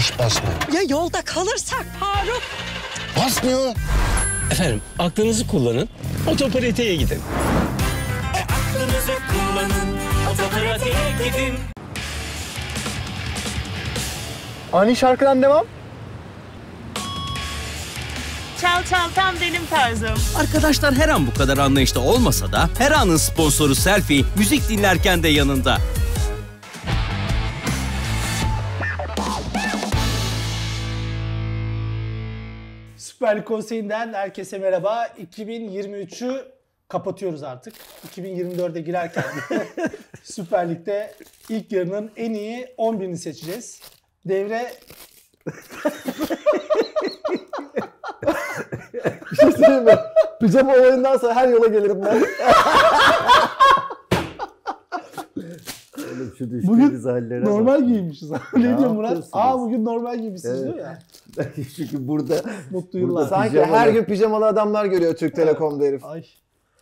Taş basmıyor. Ya yolda kalırsak Faruk? Basmıyor. Efendim aklınızı kullanın, otopariteye gidin. E, aklınızı kullanın, otopariteye gidin. Ani şarkıdan devam. Çal çal tam benim tarzım. Arkadaşlar her an bu kadar anlayışta olmasa da her anın sponsoru Selfie müzik dinlerken de yanında. Süper Lig Konseyi'nden herkese merhaba. 2023'ü kapatıyoruz artık. 2024'e girerken Süper Lig'de ilk yarının en iyi 11'ini seçeceğiz. Devre Bir şey söyleyeyim mi? Pijama olayından sonra her yola gelirim ben. Oğlum şu düştüğümüz hallere normal bak. giymişiz. ne, ne diyor Murat? Aa bugün normal giymişsiniz evet. diyor ya. Çünkü burada, Mutlu yıllar. Sanki pijamalı... her gün pijamalı adamlar görüyor Türk Telekom'da herif. Ay.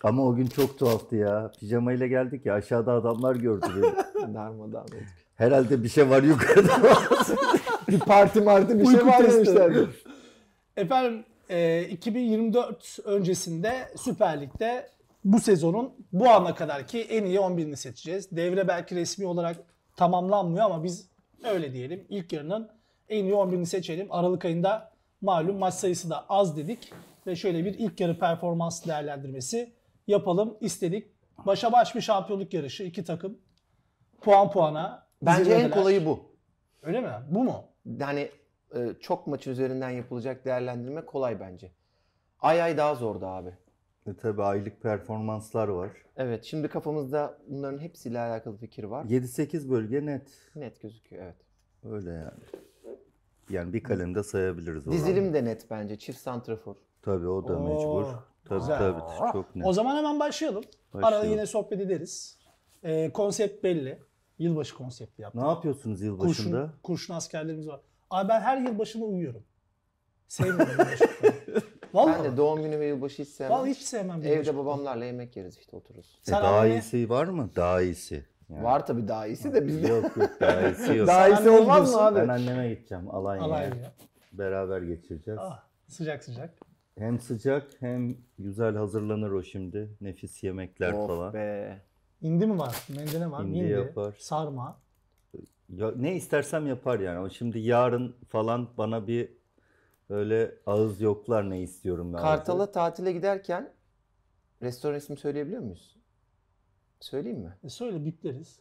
Ama o gün çok tuhaftı ya. Pijamayla geldik ya aşağıda adamlar gördü beni. Darmadan Herhalde bir şey var yukarıda. bir parti marti bir şey Uyku şey var demişlerdi. Efendim e, 2024 öncesinde Süper Lig'de bu sezonun bu ana kadar ki en iyi 11'ini seçeceğiz. Devre belki resmi olarak tamamlanmıyor ama biz öyle diyelim. İlk yarının en iyi 11'ini seçelim. Aralık ayında malum maç sayısı da az dedik ve şöyle bir ilk yarı performans değerlendirmesi yapalım istedik. Başa baş bir şampiyonluk yarışı. iki takım puan puana. Bence en kolayı bu. Öyle mi? Bu mu? Yani e, çok maçın üzerinden yapılacak değerlendirme kolay bence. Ay ay daha zordu abi. E tabii aylık performanslar var. Evet şimdi kafamızda bunların hepsiyle alakalı fikir var. 7-8 bölge net. Net gözüküyor evet. Öyle yani. Yani bir kalemde sayabiliriz. Dizilim oranı. de net bence çift santrafor. Tabii o da Oo, mecbur. Tabii güzel. tabii çok net. O zaman hemen başlayalım. başlayalım. Arada yine sohbet ederiz. Ee, konsept belli. Yılbaşı konsepti yaptık. Ne yapıyorsunuz yılbaşında? Kurşun, kurşun askerlerimiz var. Abi ben her yılbaşında uyuyorum. Sevmiyorum yılbaşında. Vallahi. Ben de doğum günü ve yılbaşı hiç sevmem. Vallahi hiç sevmem. Evde babamlarla yemek yeriz işte otururuz. E, Sen daha anne- iyisi var mı? Daha iyisi. Yani. Var tabii daha iyisi de bizde. Yok yok daha iyisi yok. Daha iyisi olmaz mı abi? Ben anneme gideceğim Alanya'ya. Alanya. Beraber geçireceğiz. Ah, sıcak sıcak. Hem sıcak hem güzel hazırlanır o şimdi. Nefis yemekler falan. Of be. İndi mi var? Mendene var. İndi İndi, yapar. Sarma. Ya, ne istersem yapar yani. O şimdi yarın falan bana bir Öyle ağız yoklar ne istiyorum ben. Kartal'a artık. tatile giderken restoran ismi söyleyebiliyor muyuz? Söyleyeyim mi? E söyle bipleriz.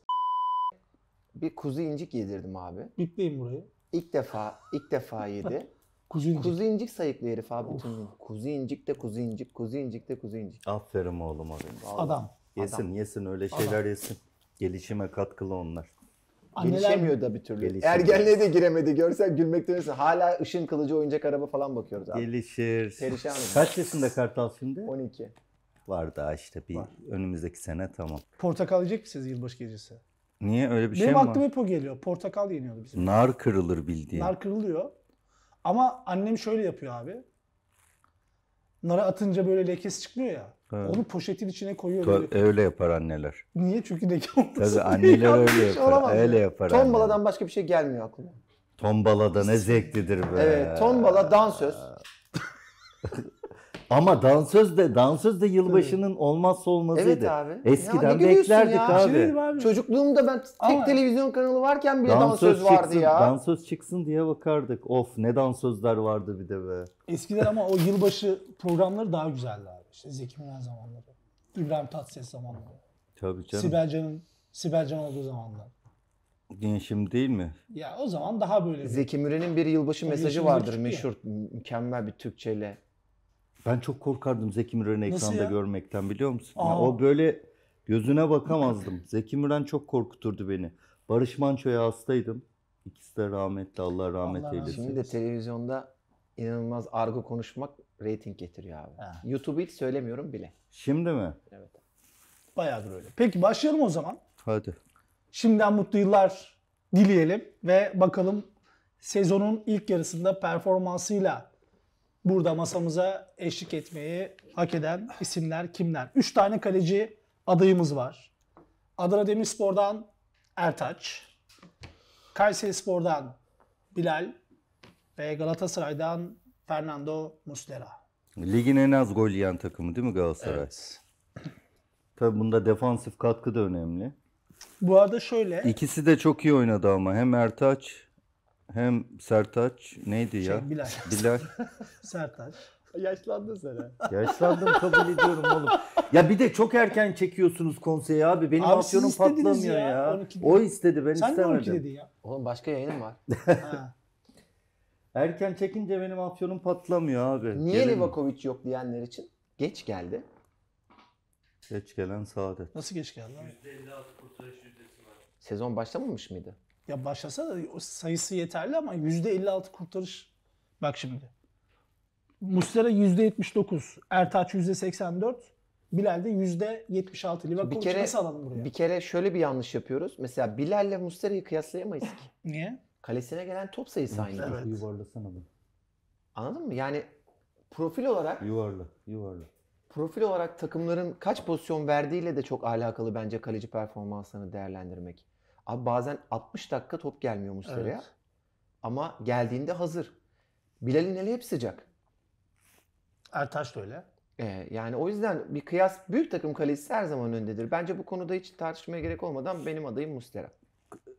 Bir kuzu incik yedirdim abi. Bipleyin burayı. İlk defa ilk defa yedi. kuzu incik. Kuzu incik sayıklı herif abi bütün gün. Kuzu incik de kuzu incik, kuzu incik de kuzu incik. Aferin oğlum benim. Adam. Yesin Adam. yesin öyle şeyler Adam. yesin. Gelişime katkılı onlar. Anneler... Gelişemiyor da bir türlü. Gelişir. Ergenliğe de giremedi. Görsel gülmekten ölsün. Hala ışın kılıcı oyuncak araba falan bakıyoruz abi. Gelişir. Perişan Kaç yaşında Kartal şimdi? 12. Var daha işte bir Var. önümüzdeki sene tamam. Portakal yiyecek misiniz yılbaşı gecesi? Niye öyle bir şey Benim şey mi var? Benim aklıma hep o geliyor. Portakal yeniyordu bizim. Nar kırılır bildiğin. Nar kırılıyor. Ama annem şöyle yapıyor abi. Nara atınca böyle lekesi çıkmıyor ya. Evet. Onu poşetin içine koyuyor. Tuval- öyle yapar anneler. Niye? Çünkü de Tabii anneler öyle şey yapar. Öyle yapar. Tombaladan anneler. başka bir şey gelmiyor aklıma. Tombala da ne zevklidir be. Evet, tombala dansöz. Ama dansöz de dansöz de yılbaşının evet. olmazsa olmazıydı. Evet abi. Eskiden ya, beklerdik ya. abi. Şey abi. Çocukluğumda ben tek Ama televizyon kanalı varken bile dansöz, dansöz vardı çıksın, ya. Dansöz çıksın diye bakardık. Of ne dansözler vardı bir de be. Eskiden ama o yılbaşı programları daha güzeldi abi. İşte Zeki Müren zamanları, İbrahim Tatlıses zamanları. Tabii canım. Sibel Can'ın Sibel Can olduğu zamanlar. Gençim değil mi? Ya o zaman daha böyle bir... Zeki Müren'in bir yılbaşı Tabii mesajı vardır meşhur. Mükemmel bir Türkçeyle. Ben çok korkardım Zeki Müren'i ekranda ya? görmekten biliyor musun? Ya o böyle gözüne bakamazdım. Zeki Müren çok korkuturdu beni. Barış Manço'ya hastaydım. İkisi de rahmetli Allah rahmet Allah eylesin. Şimdi de televizyonda inanılmaz argo konuşmak rating getiriyor abi. Ha. YouTube'u hiç söylemiyorum bile. Şimdi mi? Evet. Bayağıdır öyle. Peki başlayalım o zaman. Hadi. Şimdiden mutlu yıllar dileyelim ve bakalım sezonun ilk yarısında performansıyla burada masamıza eşlik etmeyi hak eden isimler kimler? 3 tane kaleci adayımız var. Adana Demirspor'dan Ertaç, Kayseri Spor'dan Bilal ve Galatasaray'dan Fernando Muslera. Ligin en az gol yiyen takımı değil mi Galatasaray? Evet. Tabii bunda defansif katkı da önemli. Bu arada şöyle. İkisi de çok iyi oynadı ama hem Ertaç hem Sertaç neydi şey, ya? Bilal. Bilal. Sertaç. Yaşlandın sen Yaşlandım kabul ediyorum oğlum. Ya bir de çok erken çekiyorsunuz konseye abi. Benim abi patlamıyor ya. ya. O istedi ben sen istemedim. Sen de 12 dedin ya. Oğlum başka yayınım var. ha. Erken çekince benim afyonum patlamıyor abi. Niye Gelin... Livakovic yok diyenler için? Geç geldi. Geç gelen saadet. Nasıl geç geldi %56 kurtarış yüzdesi var. Sezon başlamamış mıydı? Ya başlasa da o sayısı yeterli ama %56 kurtarış. Bak şimdi. Muslera %79, Ertaç %84, Bilal de %76. Livakovic'i nasıl alalım buraya? Bir kere şöyle bir yanlış yapıyoruz. Mesela Bilal'le Muslera'yı kıyaslayamayız ki. Niye? kalesine gelen top sayısı aynı. Evet. Yuvarlasana bunu. Anladın mı? Yani profil olarak yuvarla, yuvarla. Profil olarak takımların kaç pozisyon verdiğiyle de çok alakalı bence kaleci performanslarını değerlendirmek. Abi bazen 60 dakika top gelmiyor Muslera'ya. Evet. Ama geldiğinde hazır. Bilal'in eli hep sıcak. Ertaş da öyle. Ee, yani o yüzden bir kıyas büyük takım kalecisi her zaman öndedir. Bence bu konuda hiç tartışmaya gerek olmadan benim adayım Muslera.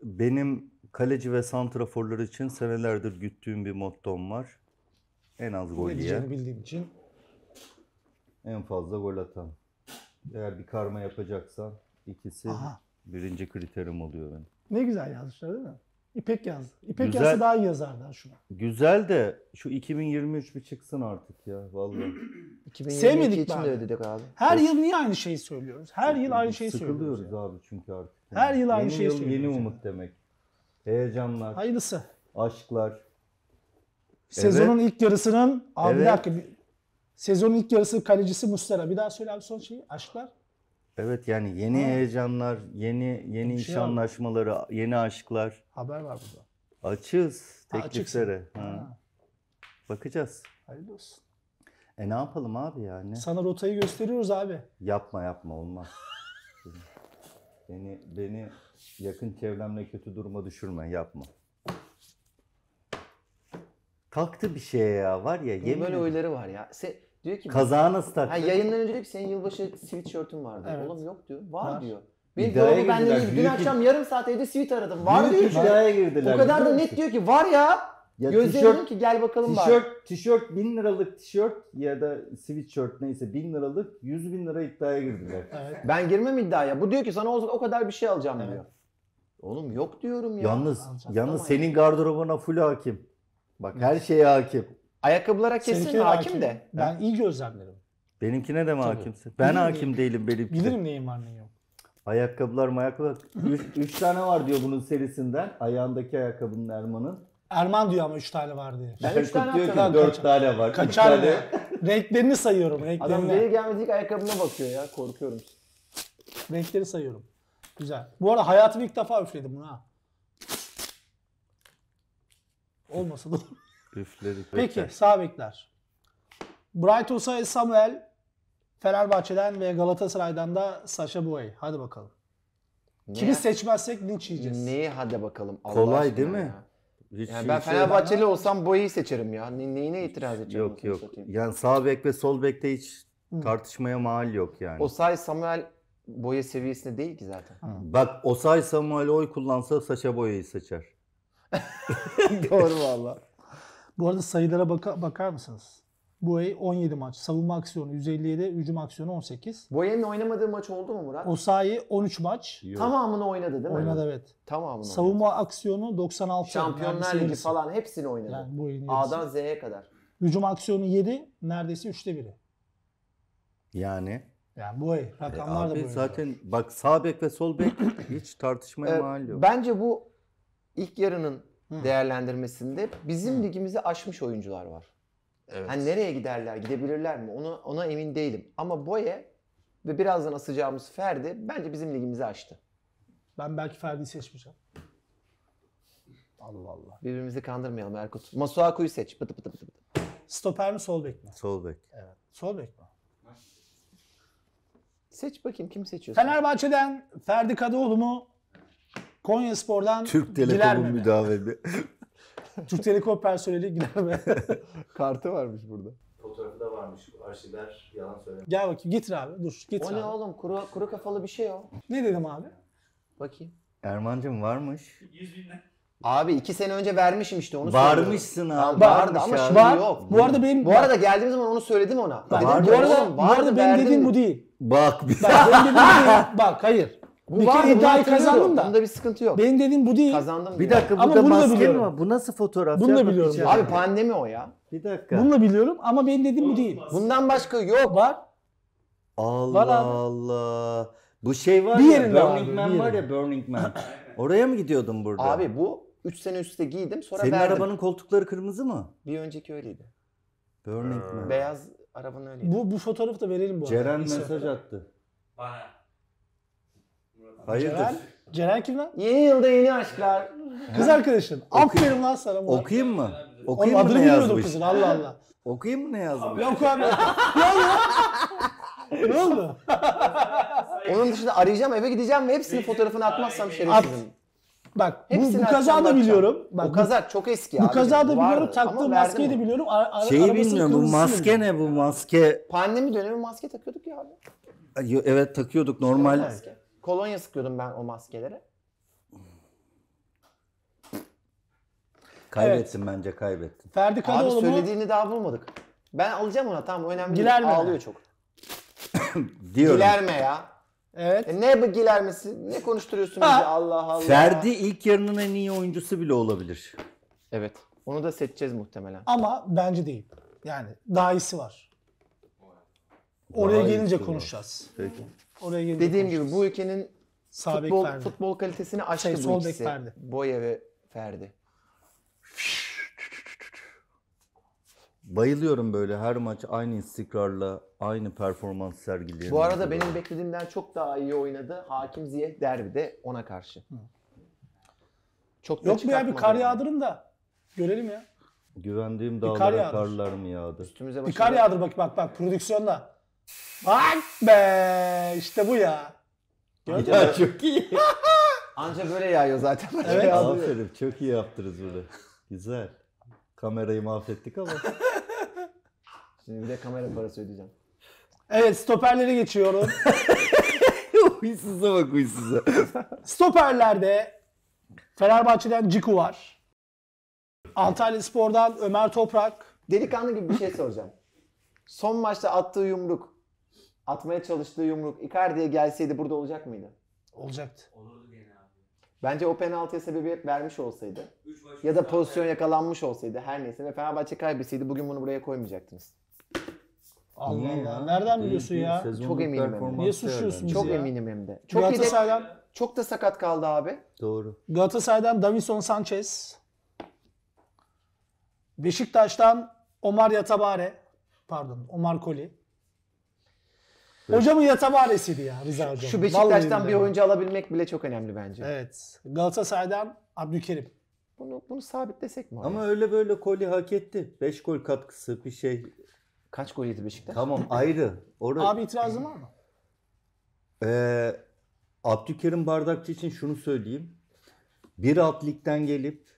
Benim Kaleci ve santraforlar için senelerdir güttüğüm bir mottom var. En az gol yiyen. bildiğim için. En fazla gol atan. Eğer bir karma yapacaksan ikisi Aha. birinci kriterim oluyor benim. Ne güzel yazmışlar değil mi? İpek yazdı. İpek güzel, yazsa daha iyi yazardı şuna. Güzel de şu 2023 bir çıksın artık ya vallahi. 2022 için de ödedik abi. Her evet. yıl niye aynı şeyi söylüyoruz? Her evet, yıl aynı şeyi söylüyoruz. Sıkılıyoruz abi çünkü artık. Yani. Her yıl aynı yeni şeyi yıl, söylüyoruz. Yeni umut demek heyecanlar, Hayırlısı. aşklar. Sezonun ilk yarısının abi Evet. bir- Sezonun ilk yarısı kalecisi Mustera. Bir daha söyle abi son şeyi. Aşklar. Evet yani yeni heyecanlar, yeni yeni Bir şey iş şey anlaşmaları, yeni aşklar. Haber var burada. Açığız Ha, açıksın. tekliflere. Ha, Ha, Bakacağız. hayırlı olsun. E ne yapalım abi yani? Sana rotayı gösteriyoruz abi. Yapma yapma olmaz. beni beni Yakın çevremle kötü duruma düşürme, yapma. Taktı bir şeye ya var ya. Yemin Bunun böyle ederim. var ya. Se, diyor ki kaza nasıl taktı? Ha, yayından önce diyor ki senin yılbaşı sweatshirt'ün vardı. Evet. Oğlum yok diyor. Var, var. diyor. Benim dolabı bende değil. Dün akşam yarım saat evde sweat aradım. Var diyor. Büyük iddiaya girdiler. O kadar da net diyor ki var ya. Ya Gözlerim ki gel bakalım tişört, bari. Tişört 1000 liralık tişört ya da sweatshirt neyse 1000 liralık 100 bin lira iddiaya girdiler. evet. Ben girmem iddiaya. Bu diyor ki sana o, o kadar bir şey alacağım evet. diyor. Oğlum yok diyorum ya. Yalnız Alacak yalnız senin ya. gardırobuna full hakim. Bak Hı. her şeye hakim. Ayakkabılara kesin hakim, hakim de. Ben ha? iyi gözlemlerim. Benimkine de mi Tabii. hakimsin? Ben Bilirim hakim neyim. değilim benimkine. Bilirim neyim var neyim yok. Ayakkabılar mayakkabılar. üç, üç tane var diyor bunun serisinden. Ayağındaki ayakkabının Erman'ın. Erman diyor ama 3 tane var diye. Ben 3 tane diyor ki 4 tane var. Kaçar diye. Renklerini sayıyorum. Renklerini. Adam geri gelmedik ayakkabına bakıyor ya. Korkuyorum. Renkleri sayıyorum. Güzel. Bu arada hayatımı ilk defa üfledim bunu ha. Olmasa da Üfledik. Peki sağ bekler. Brighton Say Samuel Fenerbahçe'den ve Galatasaray'dan da Sasha Boy. Hadi bakalım. Niye? Kimi seçmezsek linç yiyeceğiz. Neyi hadi bakalım. Allah Kolay değil mi? Hiç, yani şey ben hiç Fenerbahçeli ama... olsam Boya'yı seçerim ya. Ne, neyine itiraz edeceğim? Yok yok. Satayım. Yani sağ bek ve sol bekte hiç Hı. tartışmaya mahal yok yani. Osay Samuel Boya seviyesinde değil ki zaten. Hı. Bak Osay Samuel oy kullansa Saça Boya'yı seçer. Doğru valla. Bu arada sayılara baka, bakar mısınız? Boye 17 maç. Savunma aksiyonu 157, hücum aksiyonu 18. Boye'nin oynamadığı maç oldu mu Murat? Osayi 13 maç. Yok. Tamamını oynadı değil mi? Oynadı evet. Tamamını Savunma oynadı. aksiyonu 96. Şampiyonlar Ligi falan hepsini oynadı. Yani Boye'nin A'dan Z'ye kadar. Hücum aksiyonu 7, neredeyse 3'te biri. Yani yani bu e, rakamlar e, abi da böyle. Zaten bak sağ bek ve sol bek hiç tartışmaya e, mahal yok. Bence bu ilk yarının değerlendirmesinde bizim ligimizi aşmış oyuncular var. Evet. Hani nereye giderler, gidebilirler mi? Ona, ona emin değilim. Ama Boye ve birazdan asacağımız Ferdi bence bizim ligimizi açtı. Ben belki Ferdi'yi seçmeyeceğim. Allah Allah. Birbirimizi kandırmayalım Erkut. Masuaku'yu seç. Bıtı bıtı bıtı bıtı. Stoper mi sol bek mi? Sol bek. Evet. Sol bek mi? Seç bakayım kim seçiyor. Fenerbahçe'den Ferdi Kadıoğlu mu? Konya Spor'dan Türk Telekom'un müdavimi. Türk Telekom personeli gider mi? Kartı varmış burada. Fotoğrafı da varmış. Arşivler yalan söylemiyor. Gel bakayım getir abi. Dur getir O abi. ne oğlum? Kuru, kuru kafalı bir şey o. Ne dedim abi? Bakayım. Ermancım varmış. 100 bin ne? Abi iki sene önce vermişim işte onu Varmışsın söylüyorum. abi. Vardı ama abi. şimdi Var. yok. Bu arada benim Bu arada geldiğim zaman onu söyledim ona. Dedim, bu arada, bu arada benim dediğim bu değil. Bak bir Bak benim dediğim bu değil. Bak hayır. Bu bir var, kere iddiayı kazandım da. Bunda bir sıkıntı yok. Benim dediğim bu değil. Kazandım. Bir dakika ama da bunu da biliyorum. Ama bu nasıl fotoğraf? Bunu da biliyorum. Yani. Abi pandemi o ya. Bir dakika. Bunu da biliyorum ama benim dediğim bu değil. Bundan başka yok. Var. Allah var Allah. Bu şey var bir ya yerinde Burning abi, Man bir var ya Burning Man. Oraya mı gidiyordun burada? Abi bu 3 sene üstte giydim sonra Senin verdim. arabanın koltukları kırmızı mı? Bir önceki öyleydi. Burning Man. Beyaz arabanın öyleydi. Bu, bu fotoğrafı da verelim bu Ceren mesaj attı. Bana. Hayırdır? Ceren, Ceren kim lan? Yeni yılda yeni aşklar. Kız arkadaşım. Aferin lan sana Murat. Okuyayım mı? Okuyayım Oğlum mı adını ne bilmiyordum yazmış? kızın Allah Allah. Okuyayım mı ne yazmış? Yok abi. Ne oldu? ne oldu? Onun dışında arayacağım eve gideceğim ve hepsinin fotoğrafını atmazsam şerefsizim. Bak bu, bu kaza da biliyorum. Bak, bu- kaza çok eski abi. bu kaza da Vardı. biliyorum. Taktığım Ama verdim de biliyorum. Ar- Şeyi bilmiyorum bu maske ne bu maske? Pandemi dönemi maske takıyorduk ya abi. Evet takıyorduk normal. Şey maske. Kolonya sıkıyordum ben o maskeleri. Kaybettin bence kaybettin. Ferdi Abi Kadıoğlu mu? söylediğini daha bulmadık. Ben alacağım ona tamam önemli değil. mi? Ağlıyor çok. Diyorum. Gilerme ya. Evet. E ne bu gilermesi? Ne konuşturuyorsun bizi Allah Allah. Ferdi ilk yarının en iyi oyuncusu bile olabilir. Evet. Onu da seçeceğiz muhtemelen. Ama bence değil. Yani daha iyisi var. Oraya Daha gelince iyisi var. konuşacağız. Peki. Oraya girdik. Dediğim gibi bu ülkenin Sağ futbol, Ferdi. futbol kalitesini şey, aştı şey, bu sol ikisi. Ferdi. Boya ve Ferdi. Bayılıyorum böyle her maç aynı istikrarla aynı performans sergiliyor. Bu arada benim beklediğimden çok daha iyi oynadı. Hakim Ziyeh derbide ona karşı. Hı. Çok Yok mu ya bir kar yağdırın da görelim ya. Güvendiğim dağlara karlar mı yağdı? Üstümüze bir kar yağdır bak bak bak prodüksiyonda. Bak be işte bu ya. Gördün mü? Ya çok iyi. Anca böyle yağıyor zaten. Evet. Aferin çok iyi yaptınız bunu. Güzel. Kamerayı mahvettik ama. Şimdi bir de kamera parası ödeyeceğim. Evet stoperlere geçiyorum. huysuza bak huysuza. Stoperlerde Fenerbahçe'den Ciku var. Antalya Spor'dan Ömer Toprak. Delikanlı gibi bir şey soracağım. Son maçta attığı yumruk atmaya çalıştığı yumruk Icardi'ye gelseydi burada olacak mıydı? Olacaktı. Olurdu gene Bence o penaltıya sebebiyet vermiş olsaydı ya da pozisyon abi. yakalanmış olsaydı her neyse ve Fenerbahçe kaybetseydi bugün bunu buraya koymayacaktınız. Allah Niye Allah. ya? Nereden biliyorsun ya? Çok eminim performansı Niye suçluyorsun bizi Çok ya? eminim hem de. Çok yedek, Galatasaray'dan, çok da sakat kaldı abi. Doğru. Galatasaray'dan Davison Sanchez. Beşiktaş'tan Omar Yatabare. Pardon Omar Koli. Hocamın yatabanesiydi ya Rıza Hocam. Şu Beşiktaş'tan bir oyuncu alabilmek bile çok önemli bence. Evet. Galatasaray'dan Abdülkerim. Bunu bunu sabitlesek mi? Ama Ama öyle böyle Koli hak etti. 5 gol katkısı bir şey. kaç gol yedi Beşiktaş? Tamam ayrı. Orada Abi itirazın var mı? Ee, Abdülkerim Bardakçı için şunu söyleyeyim. Bir alt ligden gelip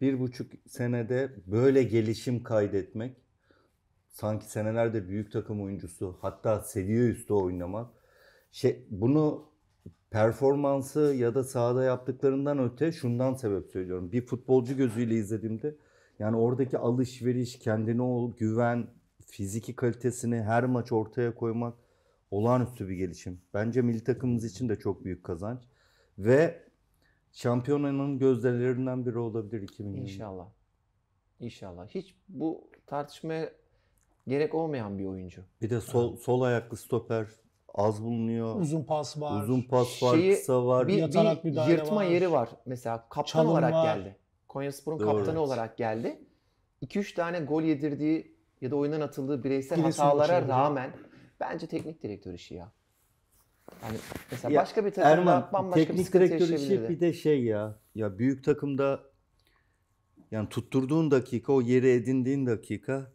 bir buçuk senede böyle gelişim kaydetmek sanki senelerde büyük takım oyuncusu hatta seviye üstü oynamak şey bunu performansı ya da sahada yaptıklarından öte şundan sebep söylüyorum. Bir futbolcu gözüyle izlediğimde yani oradaki alışveriş, kendine ol, güven, fiziki kalitesini her maç ortaya koymak olağanüstü bir gelişim. Bence milli takımımız için de çok büyük kazanç. Ve şampiyonanın gözdelerinden biri olabilir 2020. İnşallah. İnşallah. Hiç bu tartışmaya gerek olmayan bir oyuncu. Bir de sol evet. sol ayaklı stoper az bulunuyor. Uzun pas var. Uzun pas var, Şeyi, kısa var. Bir, yatarak bir yırtma var. yeri var. Mesela kaptan Çalım olarak var. geldi. Konyaspor'un kaptanı olarak geldi. 2-3 tane gol yedirdiği ya da oyundan atıldığı bireysel Birisi hatalara rağmen bence teknik direktör işi ya. Yani mesela ya, başka bir takımda Erman, bambaşka teknik bir sıkıntı direktör işi bir de şey ya. Ya büyük takımda yani tutturduğun dakika, o yeri edindiğin dakika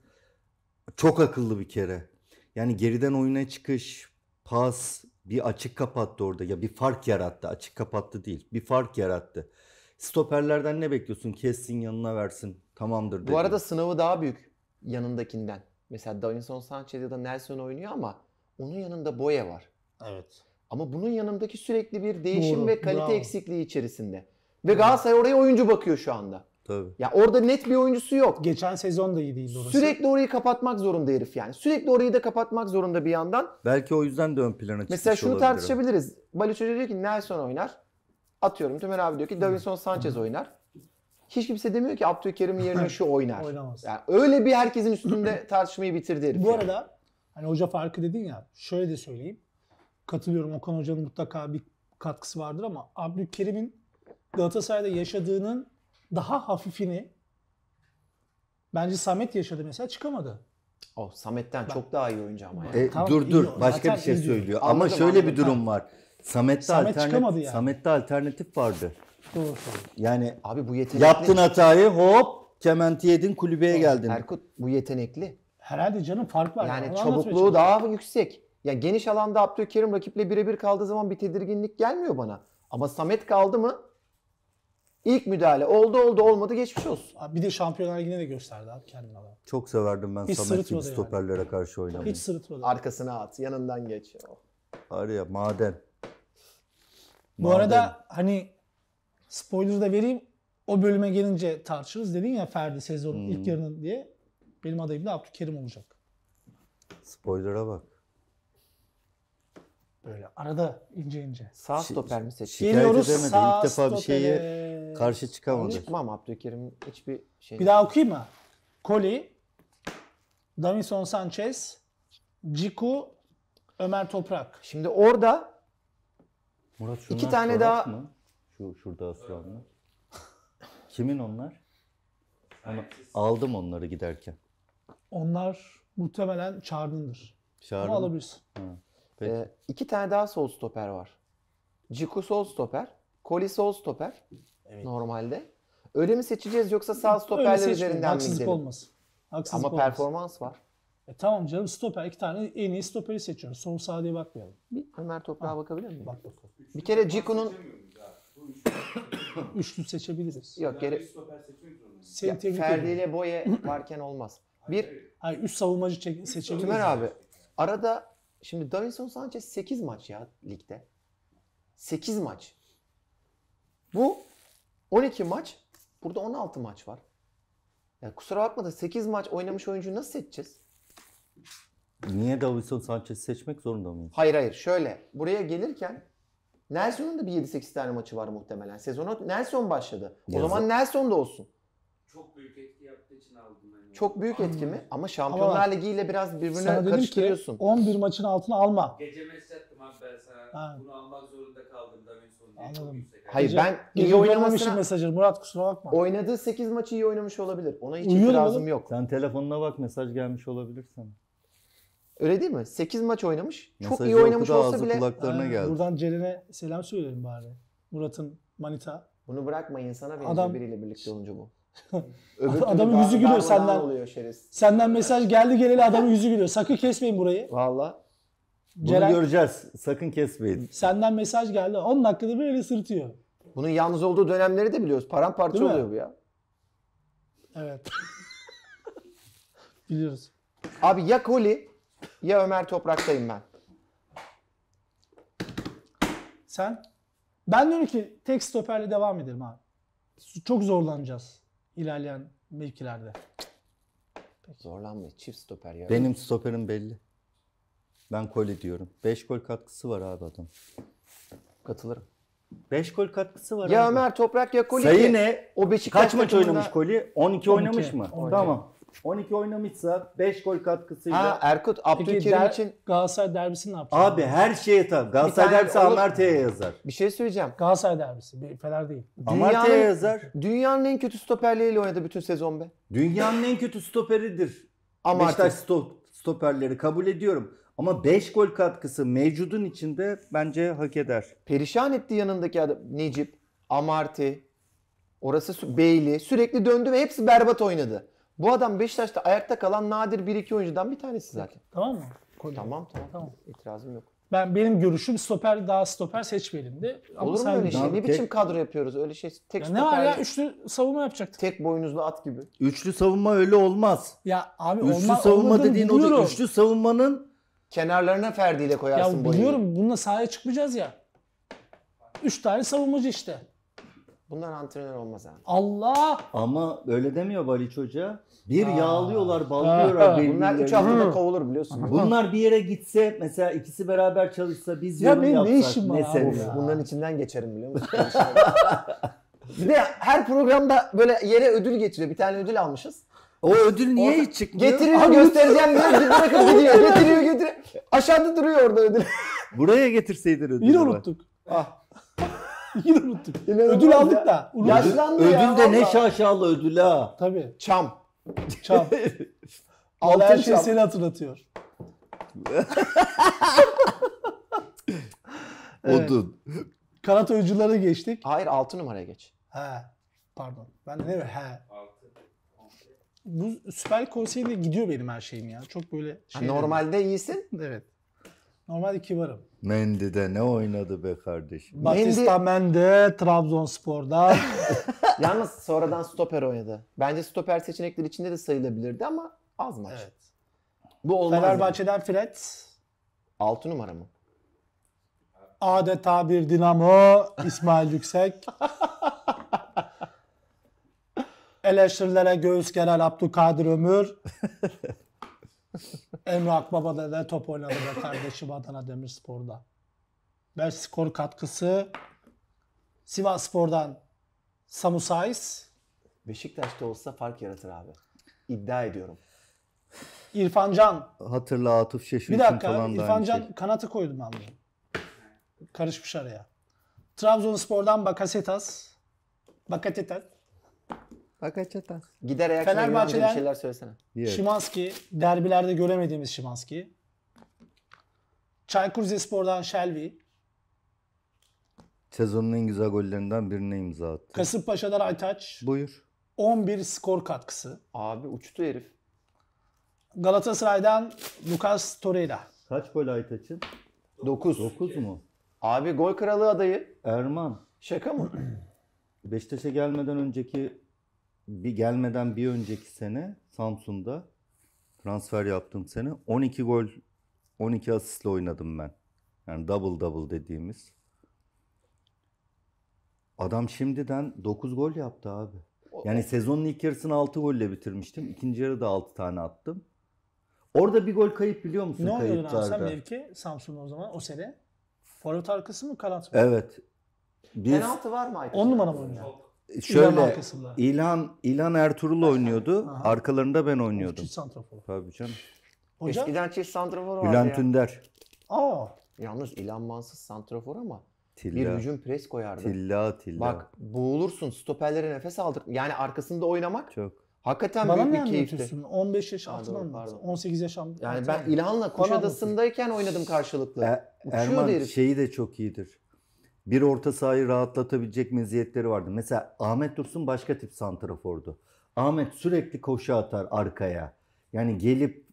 çok akıllı bir kere. Yani geriden oyuna çıkış, pas, bir açık kapattı orada. Ya bir fark yarattı. Açık kapattı değil. Bir fark yarattı. Stoperlerden ne bekliyorsun? Kessin yanına versin. Tamamdır dedi. Bu arada sınavı daha büyük yanındakinden. Mesela Davinson Sanchez ya da Nelson oynuyor ama onun yanında Boye var. Evet. Ama bunun yanındaki sürekli bir değişim Doğru, ve kalite bravo. eksikliği içerisinde. Ve Galatasaray oraya oyuncu bakıyor şu anda. Tabii. Ya orada net bir oyuncusu yok. Geçen sezon da iyi değildi orası. Sürekli orayı kapatmak zorunda herif yani. Sürekli orayı da kapatmak zorunda bir yandan. Belki o yüzden de ön plana çıkmış Mesela şunu olabilirim. tartışabiliriz. Baliç diyor ki Nelson oynar. Atıyorum Tümer abi diyor ki Davinson Sanchez oynar. Hiç kimse demiyor ki Abdülkerim'in yerine şu oynar. Oynamaz. Yani öyle bir herkesin üstünde tartışmayı bitirdi herif. Bu yani. arada hani hoca farkı dedin ya şöyle de söyleyeyim. Katılıyorum Okan Hoca'nın mutlaka bir katkısı vardır ama Abdülkerim'in Galatasaray'da yaşadığının daha hafifini bence Samet yaşadı mesela çıkamadı. Oh Samet'ten Bak. çok daha iyi oyuncu ama. Yani. E, tamam, dur dur iyi, başka bir şey söylüyor. Anladım, ama şöyle anladım, bir durum tamam. var. Samet'te Samet alternatif yani. Samet'te alternatif vardı. Doğru Yani abi bu yetenekli. Yaptın hatayı hop kementi yedin kulübeye evet, geldin. Erkut bu yetenekli. Herhalde canım fark var. Yani, çabukluğu daha yüksek. Ya yani geniş alanda Abdülkerim rakiple birebir kaldığı zaman bir tedirginlik gelmiyor bana. Ama Samet kaldı mı İlk müdahale oldu oldu olmadı geçmiş olsun. Abi bir de Şampiyonlar Ligi'ne de gösterdi abi kendini adam. Çok severdim ben Hiç Samet gibi sırıtmadı yani. karşı oynamayı. Hiç sırıtmadı. Arkasına at, yanından geç. Oh. Araya maden. Bu arada hani spoiler da vereyim. O bölüme gelince tartışırız. Dedin ya Ferdi sezonun ilk hmm. yarının diye. Benim adayım da Abdülkerim olacak. Spoiler'a bak. Böyle arada ince ince. Sağ stoper mi seçti? Geliyoruz edemedi. sağ İlk defa bir şeye karşı çıkamadı. Çıkmam Abdülkerim hiçbir şey. Bir daha okuyayım mı? Koli, Davinson Sanchez, Ciku, Ömer Toprak. Şimdi orada Murat şunlar İki tane daha- mı? Şu şurada asılanlar. Kimin onlar? Ama aldım onları giderken. Onlar muhtemelen Çağrı'nındır. Ama alabilirsin. Ha. Peki. Ee, iki tane daha sol stoper var. Ciku sol stoper. Koli sol stoper. Evet. Normalde. Öyle mi seçeceğiz yoksa sağ stoperler üzerinden mi gidelim? olmasın. Haksızlık Ama olmaz. performans var. E tamam canım stoper iki tane en iyi stoperi seçiyoruz. Sol sağ diye bakmayalım. Bir Ömer Toprağa ha. Ah, bakabilir miyim? Bak bakalım. Bir kere Ciku'nun üçlü seçebiliriz. Yok geri. Seni Ferdi ile Boye varken olmaz. Bir Hayır, üst savunmacı seçebiliriz. Ömer abi arada Şimdi Davinson Sanchez 8 maç ya ligde. 8 maç. Bu 12 maç. Burada 16 maç var. Yani kusura bakma da 8 maç oynamış oyuncuyu nasıl seçeceğiz? Niye Davinson Sanchez seçmek zorunda mıyım? Hayır hayır şöyle. Buraya gelirken Nelson'un da bir 7-8 tane maçı var muhtemelen. Sezonu Nelson başladı. O Yazık. zaman Nelson da olsun. Çok büyük etki yaptığı için aldım çok büyük hmm. etki mi? Ama Şampiyonlar Ama Ligi ile biraz birbirine sana dedim ki 11 maçın altına alma. Gece mesaj attım abi ben sana. Ha. Bunu almak zorunda kaldım da benim sorunum Anladım. Hayır ben iyi Gece görmemişim oynamasına mesajı. Murat kusura bakma. oynadığı 8 maçı iyi oynamış olabilir. Ona hiç Uyuyorum itirazım oğlum. yok. Sen telefonuna bak mesaj gelmiş olabilir sana. Öyle değil mi? 8 maç oynamış. Mesajı çok iyi oynamış okudu, olsa bile kulaklarına Ee, geldi. Buradan Ceren'e selam söyleyelim bari. Murat'ın manita. bunu bırakmayın sana benziyor Adam- biriyle birlikte olunca bu adamın yüzü gülüyor senden. oluyor Senden mesaj geldi geleli adamın yüzü gülüyor. Sakın kesmeyin burayı. Valla. Bunu Ceren- göreceğiz. Sakın kesmeyin. Senden mesaj geldi. 10 dakikada böyle sırtıyor. Bunun yalnız olduğu dönemleri de biliyoruz. Paramparça Değil mi? oluyor bu ya. Evet. Biliyoruz. Abi ya Koli ya Ömer Toprak'tayım ben. Sen? Ben diyorum ki tek stoperle devam edelim abi. Çok zorlanacağız ilerleyen mevkilerde. Peki. Zorlanmayın. Çift stoper ya. Benim stoperim belli. Ben Koli diyorum. 5 gol katkısı var abi adam. Katılırım. 5 gol katkısı var Ya abi. Ömer Toprak ya Koli. Sayı ne? O Beşiktaş Kaç maç oynamış Koli? 12, oynamış mı? 12. Tamam. 12 oynamışsa 5 gol katkısıyla. Ha Erkut Abdülkerim der, için Galatasaray derbisi ne yapacak? Abi her şeye tam. Galatasaray derbisi olur. Amartya'ya yazar. Bir şey söyleyeceğim. Galatasaray derbisi. bir Fener değil. Amartya'ya Dünyanın, yazar. Dünyanın en kötü stoperleriyle oynadı bütün sezon be. Dünyanın en kötü stoperidir. Amartya. Beşiktaş sto- stoperleri kabul ediyorum. Ama 5 gol katkısı mevcudun içinde bence hak eder. Perişan etti yanındaki adam Necip, Amarty, orası Bailey sürekli döndü ve hepsi berbat oynadı. Bu adam Beşiktaş'ta ayakta kalan nadir 1-2 oyuncudan bir tanesi zaten. Tamam mı? Kolye. Tamam tamam. tamam. İtirazım yok. Ben benim görüşüm stoper daha stoper seçmeyelimdi. Olur mu öyle şey? Ne tek... biçim kadro yapıyoruz? Öyle şey tek ya Ne var ya üçlü savunma yapacaktık. Tek boynuzlu at gibi. Üçlü savunma öyle olmaz. Ya abi üçlü olma, savunma dediğin biliyorum. o üçlü savunmanın kenarlarına ferdiyle ile koyarsın ya, boyunu. biliyorum bununla sahaya çıkmayacağız ya. Üç tane savunmacı işte. Bunlar antrenör olmaz abi. Allah! Ama öyle demiyor Baliç Hoca. Bir Aa. yağlıyorlar, ballıyorlar. Bunlar 3 haftada kovulur biliyorsun. Bunlar bir yere gitse mesela ikisi beraber çalışsa biz ya yorum benim yapsak. ne işim var bunların içinden geçerim biliyor musun? bir de her programda böyle yere ödül getiriyor. Bir tane ödül almışız. O ödül niye hiç çıkmıyor? Getiriyor Abi, göstereceğim diyor. Bırakıp gidiyor. Getiriyor getiriyor. Aşağıda duruyor orada ödül. Buraya getirseydin ödülü. Yine unuttuk. Ah. Yine unuttuk. İnanılmaz ödül aldık da. unuttuk. Yaşlandı ya. Ödül de ne valla. şaşalı ödül ha. Tabii. Çam. Çam. Altın her Altın şey şey seni hatırlatıyor. Evet. Odun. Kanat oyunculara geçtik. Hayır 6 numaraya geç. He. Pardon. Ben de ne he. Bu Süper Lig gidiyor benim her şeyim ya. Çok böyle şey. normalde iyisin. Evet. Normal iki varım. Mendide ne oynadı be kardeşim? Batista Mendy Trabzonspor'da. Yalnız sonradan stoper oynadı. Bence stoper seçenekleri içinde de sayılabilirdi ama az maç. Evet. Bu olmaz. Fenerbahçe'den yani. Fred. 6 numara mı? Adeta bir dinamo İsmail Yüksek. Eleştirilere göğüs gelen Abdülkadir Ömür. Emre Akbaba da ne top oynadı be kardeşim Adana Demirspor'da. Ve skor katkısı Sivas Spor'dan Samu Saiz. Beşiktaş'ta olsa fark yaratır abi. İddia ediyorum. İrfan Can. Hatırla Atıf Şeşin Bir dakika İrfan Can şey. kanatı koydum abi. Karışmış araya. Trabzonspor'dan Bakasetas. Bakatetat. Hakikaten. Gider ayak Fenerbahçe'den bir şeyler söylesene. Evet. Şimanski, derbilerde göremediğimiz Şimanski. Çaykur Rizespor'dan Shelby. Sezonun en güzel gollerinden birine imza attı. Kasımpaşa'dan Aytaç. Buyur. 11 skor katkısı. Abi uçtu herif. Galatasaray'dan Lucas Torreira. Kaç gol Aytaç'ın? 9. 9 mu? Abi gol kralı adayı. Erman. Şaka mı? Beşiktaş'a gelmeden önceki bir gelmeden bir önceki sene Samsun'da transfer yaptığım sene 12 gol 12 asistle oynadım ben. Yani double double dediğimiz. Adam şimdiden 9 gol yaptı abi. Yani sezonun ilk yarısını 6 golle bitirmiştim. İkinci yarıda 6 tane attım. Orada bir gol kayıp biliyor musun ne oldu abi? Sen Hasan Mevki Samsun'da o zaman o sene? Forvet arkası mı kanat mı? Evet. Bir... Penaltı var mı? 10 numara mı oynuyor? E, şöyle İlhan, arkasında. İlhan, Ertuğrul oynuyordu. Aha. Arkalarında ben oynuyordum. Çift santrafor. Tabii canım. Hocam? Eskiden çift santrafor vardı Bülent Ünder. Aa. Yalnız İlhan Mansız santrafor ama Tilla. bir hücum pres koyardı. Tilla tilla. Bak boğulursun stoperlere nefes aldık Yani arkasında oynamak. Çok. Hakikaten Bana büyük bir keyifti. 15 yaş altından pardon. 18 yaş altından. Yani ben İlhan'la Kuş Adası'ndayken oynadım karşılıklı. E, Erman şeyi de çok iyidir bir orta sahayı rahatlatabilecek meziyetleri vardı. Mesela Ahmet Dursun başka tip santrafordu. Ahmet sürekli koşu atar arkaya. Yani gelip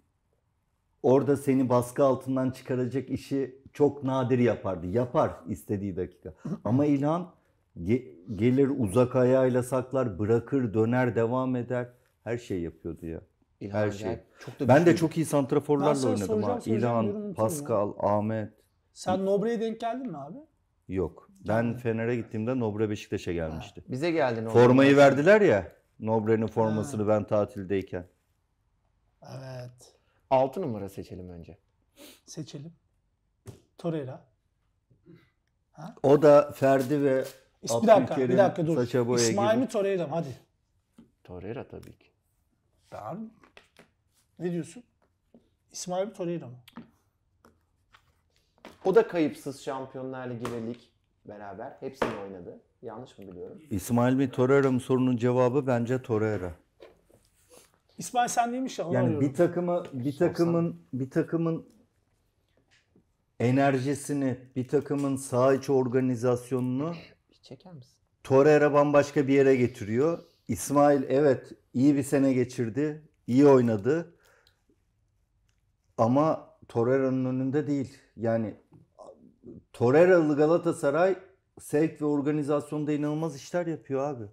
orada seni baskı altından çıkaracak işi çok nadir yapardı. Yapar istediği dakika. Ama İlhan ge- gelir uzak ayağıyla saklar, bırakır, döner, devam eder. Her şey yapıyordu ya. İlhan Her şey. Çok da ben de çok iyi santraforlarla oynadım ha. İlhan, Pascal, Ahmet. Sen Nobre'ye denk geldin mi abi? Yok. Ben Fener'e gittiğimde Nobre Beşiktaş'a gelmişti. Ha, bize geldi Nobre. Formayı verdiler ya. Nobre'nin formasını ha. ben tatildeyken. Evet. 6 numara seçelim önce. Seçelim. Torreira. Ha? O da Ferdi ve İs, bir dakika, bir dakika dur. Saça boya İsmail mi Torreira mı? Hadi. Torreira tabii ki. Ben... Ne diyorsun? İsmail mi Torreira mı? O da kayıpsız Şampiyonlar Ligi ve lig beraber. Hepsini oynadı. Yanlış mı biliyorum? İsmail mi Torreira mı sorunun cevabı bence Torreira. İsmail sen değilmiş ya Yani bir takımı bir takımın bir takımın enerjisini, bir takımın saha içi organizasyonunu çeker misin? Torreira bambaşka bir yere getiriyor. İsmail evet iyi bir sene geçirdi. iyi oynadı. Ama Torreira'nın önünde değil. Yani Torreiralı Galatasaray sevk ve organizasyonda inanılmaz işler yapıyor abi.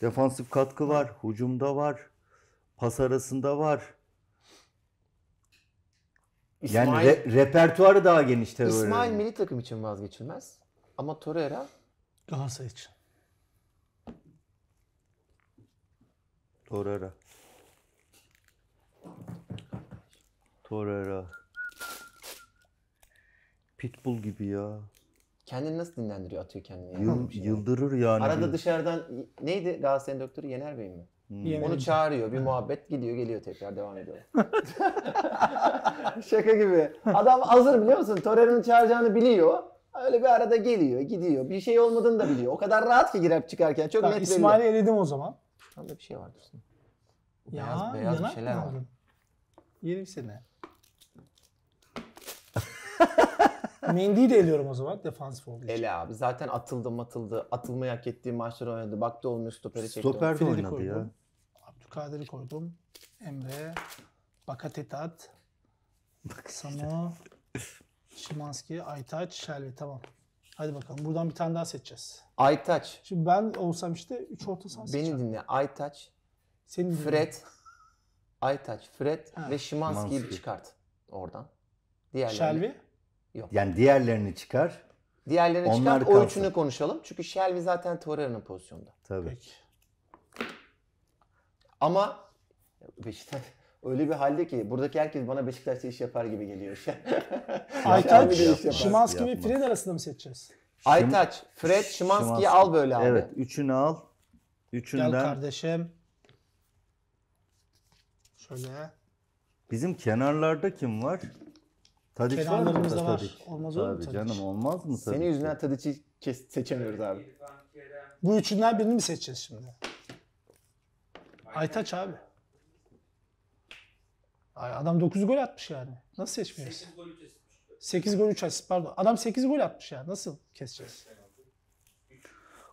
Defansif katkı var, hücumda var, pas arasında var. İsmail, yani re- repertuarı daha geniş terör. İsmail milli takım için vazgeçilmez. Ama Torreira Galatasaray için. Torreira. Torreira pitbull gibi ya. Kendini nasıl dinlendiriyor atıyor kendini? ya? Yıl, şey? yıldırır yani. Arada dışarıdan neydi Galatasaray'ın doktoru Yener Bey mi? Hmm. Yemin Onu çağırıyor bir muhabbet gidiyor geliyor tekrar devam ediyor. Şaka gibi. Adam hazır biliyor musun? Torreira'nın çağıracağını biliyor. Öyle bir arada geliyor gidiyor. Bir şey olmadığını da biliyor. O kadar rahat ki girip çıkarken çok Tamam, net İsmail'i belli. eledim o zaman. Orada bir şey vardır. Ya, Beyaz- beyaz bir şeyler var. aldın? Yeni bir sene. Mendy'yi de eliyorum o zaman defansif olduğu için. Ele abi. Zaten atıldı matıldı. Atılmayı hak ettiği maçları oynadı. Baktı olmuyor stopere çekti. Stoper de oynadı koydum. ya. Abdülkadir'i koydum. Emre. Bakatetat. Samo. Şimanski. Aytaç. Şerli. Tamam. Hadi bakalım. Buradan bir tane daha seçeceğiz. Aytaç. Şimdi ben olsam işte 3 orta saha seçeceğim. Beni dinle. Aytaç. Seni dinle. Fred. Aytaç, Fred ha. ve Şimanski'yi Şimanski. çıkart oradan. Diğerlerini. Şelvi? Yok. Yani diğerlerini çıkar. Diğerlerini Onlar çıkar. Kalsın. O üçünü konuşalım. Çünkü Shelby zaten Torreira'nın pozisyonda. Tabii. Peki. Ama Beşiktaş öyle bir halde ki buradaki herkes bana Beşiktaş'ta iş yapar gibi geliyor. Aytaç, Şimanski ve Fred arasında mı seçeceğiz? Aytaç, Fred, Şimanski'yi al böyle abi. Evet, üçünü al. Üçünden. Gel kardeşim. Şöyle. Bizim kenarlarda kim var? Tadiç Kenarlarımız da var. Olmaz olur mu Tadiç? canım olmaz mı Senin yüzünden Tadiç'i kes- seçemiyoruz abi. Bu üçünden birini mi seçeceğiz şimdi? Aytaç abi. Ay adam 9 gol atmış yani. Nasıl seçmiyoruz? 8 gol 3 asist. 8 gol 3 asist pardon. Adam 8 gol atmış yani. Nasıl keseceğiz?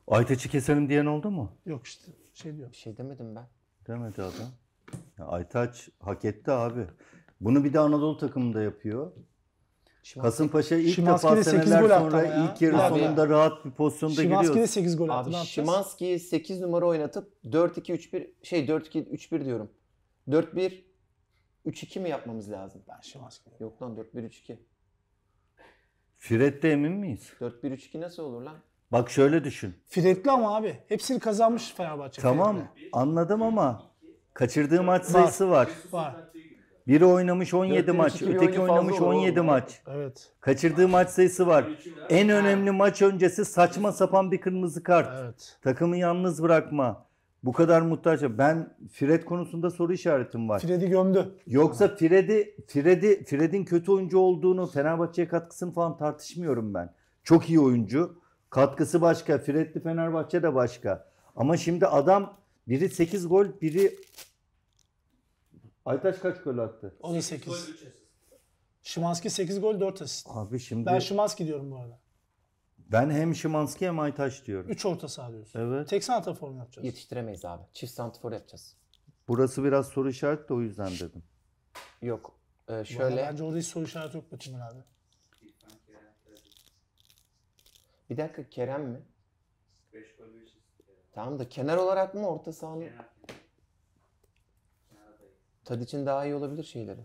Aytaç'ı keselim diyen oldu mu? Yok işte şey diyor. Bir şey demedim ben. Demedi adam. Aytaç hak etti abi. Bunu bir de Anadolu takımında yapıyor. Şimanski, Kasımpaşa ilk Şimanski defa seneler sonra ya. ilk yarı abi, sonunda rahat bir pozisyonda Şimanski giriyor. Şimanski de 8 gol attı. Abi Şimanski'yi 8 numara oynatıp 4-2-3-1 şey 4-2-3-1 diyorum. 4-1 3-2 mi yapmamız lazım? Ben Şimanski. Yok lan 4-1-3-2. Fred'de emin miyiz? 4-1-3-2 nasıl olur lan? Bak şöyle düşün. Fred'li ama abi. Hepsini kazanmış Fenerbahçe. Tamam Fred'de. anladım ama kaçırdığı maç sayısı var. Var. var. Biri oynamış 17 maç, öteki oynamış 17 maç. Evet. Kaçırdığı maç sayısı var. En önemli maç öncesi saçma sapan bir kırmızı kart. Evet. Takımı yalnız bırakma. Bu kadar muhtaç. Ben Fred konusunda soru işaretim var. Fred'i gömdü. Yoksa Fred'i Fred'i Fred'in kötü oyuncu olduğunu, Fenerbahçe'ye katkısını falan tartışmıyorum ben. Çok iyi oyuncu. Katkısı başka. Fred'li Fenerbahçe de başka. Ama şimdi adam biri 8 gol, biri Aytaç kaç gol attı? 18. Şimanski 8 gol 4 asist. Abi şimdi Ben Şimanski diyorum bu arada. ben hem Şimanski hem Aytaç diyorum. 3 orta saha diyorsun. Evet. Tek santra formu yapacağız. Yetiştiremeyiz abi. Çift santifor yapacağız. Burası biraz soru işareti de o yüzden dedim. Yok. Ee, şöyle. Bence orada hiç soru işareti yok Batımın abi. Bir dakika Kerem mi? Tamam da kenar olarak mı orta sahanın? Tad için daha iyi olabilir şeyleri.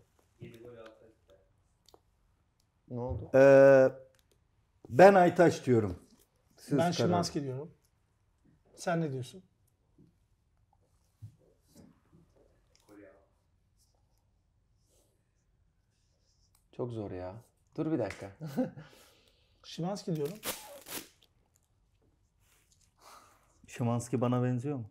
Ne oldu? Ee, ben Aytaç diyorum. Siz ben Şimanski diyorum. Sen ne diyorsun? Çok zor ya. Dur bir dakika. Şimanski diyorum. Şimanski bana benziyor mu?